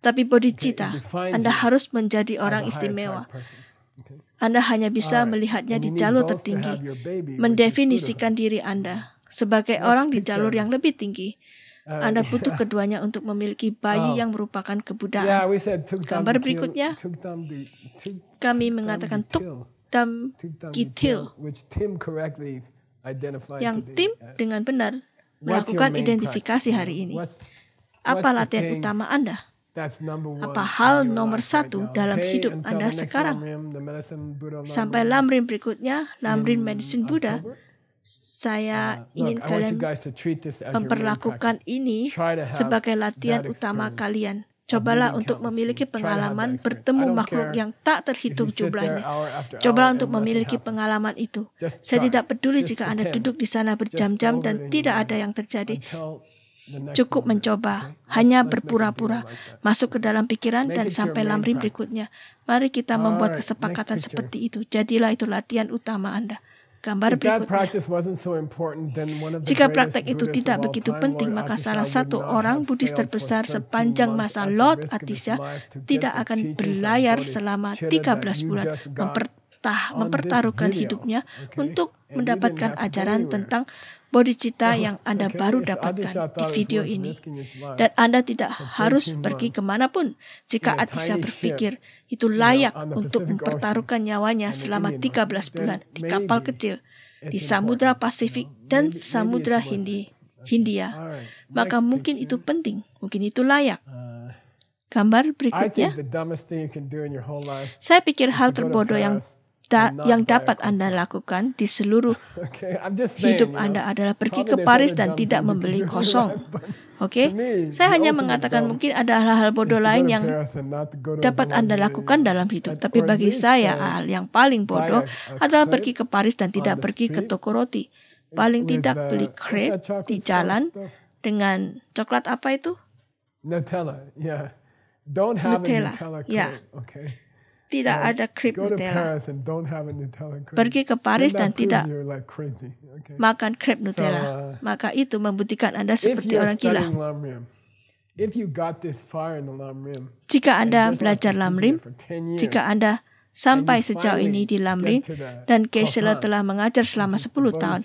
Tapi bodhicitta, Anda harus menjadi orang istimewa. Anda hanya bisa melihatnya di jalur tertinggi, mendefinisikan diri Anda sebagai orang di jalur yang lebih tinggi. Uh, Anda [laughs] butuh keduanya untuk memiliki bayi oh. yang merupakan kebudayaan. Gambar berikutnya, kami mengatakan tuk tam gitil, yang tim uh, dengan benar melakukan identifikasi hari ini. Apa latihan utama Anda? Apa hal nomor satu dalam hidup Anda sekarang? Sampai lamrin berikutnya, lamrin Medicine Buddha, saya uh, ingin kalian memperlakukan ini sebagai latihan utama kalian. Cobalah untuk memiliki pengalaman bertemu makhluk yang tak terhitung jumlahnya. Cobalah untuk memiliki pengalaman itu. Saya tidak peduli jika Anda duduk di sana berjam-jam dan tidak ada yang terjadi Cukup mencoba, hanya berpura-pura, masuk ke dalam pikiran dan sampai lamrim berikutnya. Mari kita membuat kesepakatan seperti itu. Jadilah itu latihan utama Anda gambar berikutnya. Jika praktek itu tidak begitu penting, maka salah satu orang Buddhis terbesar sepanjang masa Lord Atisha tidak akan berlayar selama 13 bulan mempertaruhkan hidupnya untuk mendapatkan ajaran tentang bodhicitta yang Anda baru dapatkan di video ini. Dan Anda tidak harus pergi kemanapun jika Atisa berpikir itu layak untuk mempertaruhkan nyawanya selama 13 bulan di kapal kecil di Samudra Pasifik dan Samudra Hindi, Hindia. Maka mungkin itu penting, mungkin itu layak. Uh, Gambar berikutnya. Saya pikir hal terbodoh yang da yang dapat Anda lakukan di seluruh [laughs] hidup Anda adalah pergi ke Paris dan tidak membeli kosong. Oke, okay? saya hanya mengatakan mungkin ada hal-hal bodoh lain yang dapat Anda lakukan dalam hidup. Tapi bagi saya, hal yang paling bodoh adalah pergi ke Paris dan tidak pergi ke toko roti. Paling tidak beli crepe di jalan dengan coklat apa itu? Nutella, ya. Yeah. Don't have Nutella, ya. yeah. okay tidak ada krim Nutella. Pergi ke Paris dan tidak makan krip Nutella. Uh, Maka itu membuktikan Anda seperti orang gila. Jika Anda belajar Lamrim, jika Anda sampai sejauh ini di lamrim dan Keisela telah mengajar selama 10 tahun,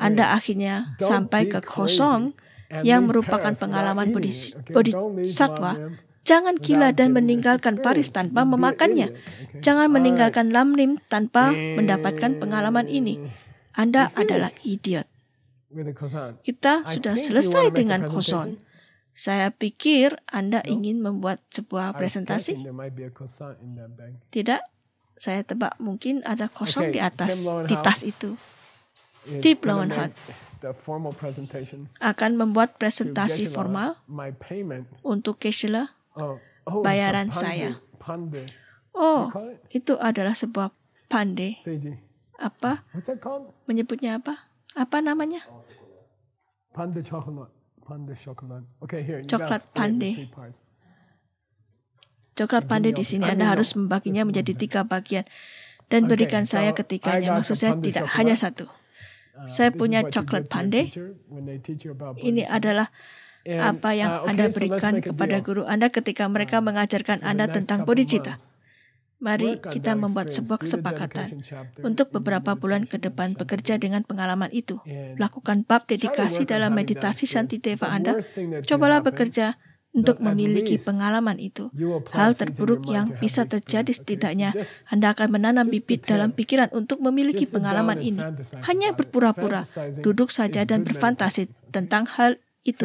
Anda akhirnya sampai ke Kosong yang merupakan pengalaman bodhisatwa. Jangan gila dan meninggalkan Paris tanpa memakannya. Jangan meninggalkan Lamrim tanpa eh. mendapatkan pengalaman ini. Anda adalah idiot. Kita sudah selesai dengan kosong. Saya pikir Anda ingin membuat sebuah presentasi. Tidak, saya tebak mungkin ada kosong di atas di tas itu. Tip Lowenhardt akan membuat presentasi formal untuk Keshila oh. Oh, bayaran pande. saya. Pande. Oh, itu adalah sebuah pande. Seiji. Apa? Menyebutnya apa? Apa namanya? Pande coklat. Pande coklat. Okay, here. Coklat pande. Coklat pande di sini Anda harus membaginya menjadi tiga bagian dan berikan okay, saya ketiganya. Maksud saya tidak hanya satu. Uh, saya punya coklat pande. Ini adalah apa yang uh, okay, Anda berikan so kepada guru Anda ketika uh, mereka uh, mengajarkan Anda tentang bodhicitta. Mari kita membuat sebuah kesepakatan untuk beberapa bulan ke depan bekerja dengan pengalaman itu. Lakukan bab dedikasi dalam meditasi Santiteva Anda. Cobalah bekerja untuk memiliki pengalaman itu. Hal terburuk yang bisa terjadi setidaknya Anda akan menanam bibit dalam pikiran untuk memiliki pengalaman ini. Hanya berpura-pura, duduk saja dan berfantasi tentang hal itu.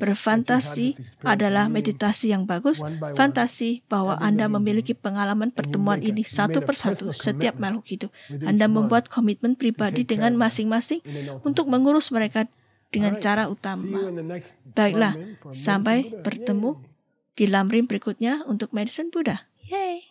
Berfantasi adalah meditasi yang bagus. Fantasi bahwa Anda memiliki pengalaman pertemuan ini satu persatu setiap makhluk hidup. Anda membuat komitmen pribadi dengan masing-masing untuk mengurus mereka dengan cara utama. Baiklah, sampai bertemu di lamrim berikutnya untuk Medicine Buddha. Yay!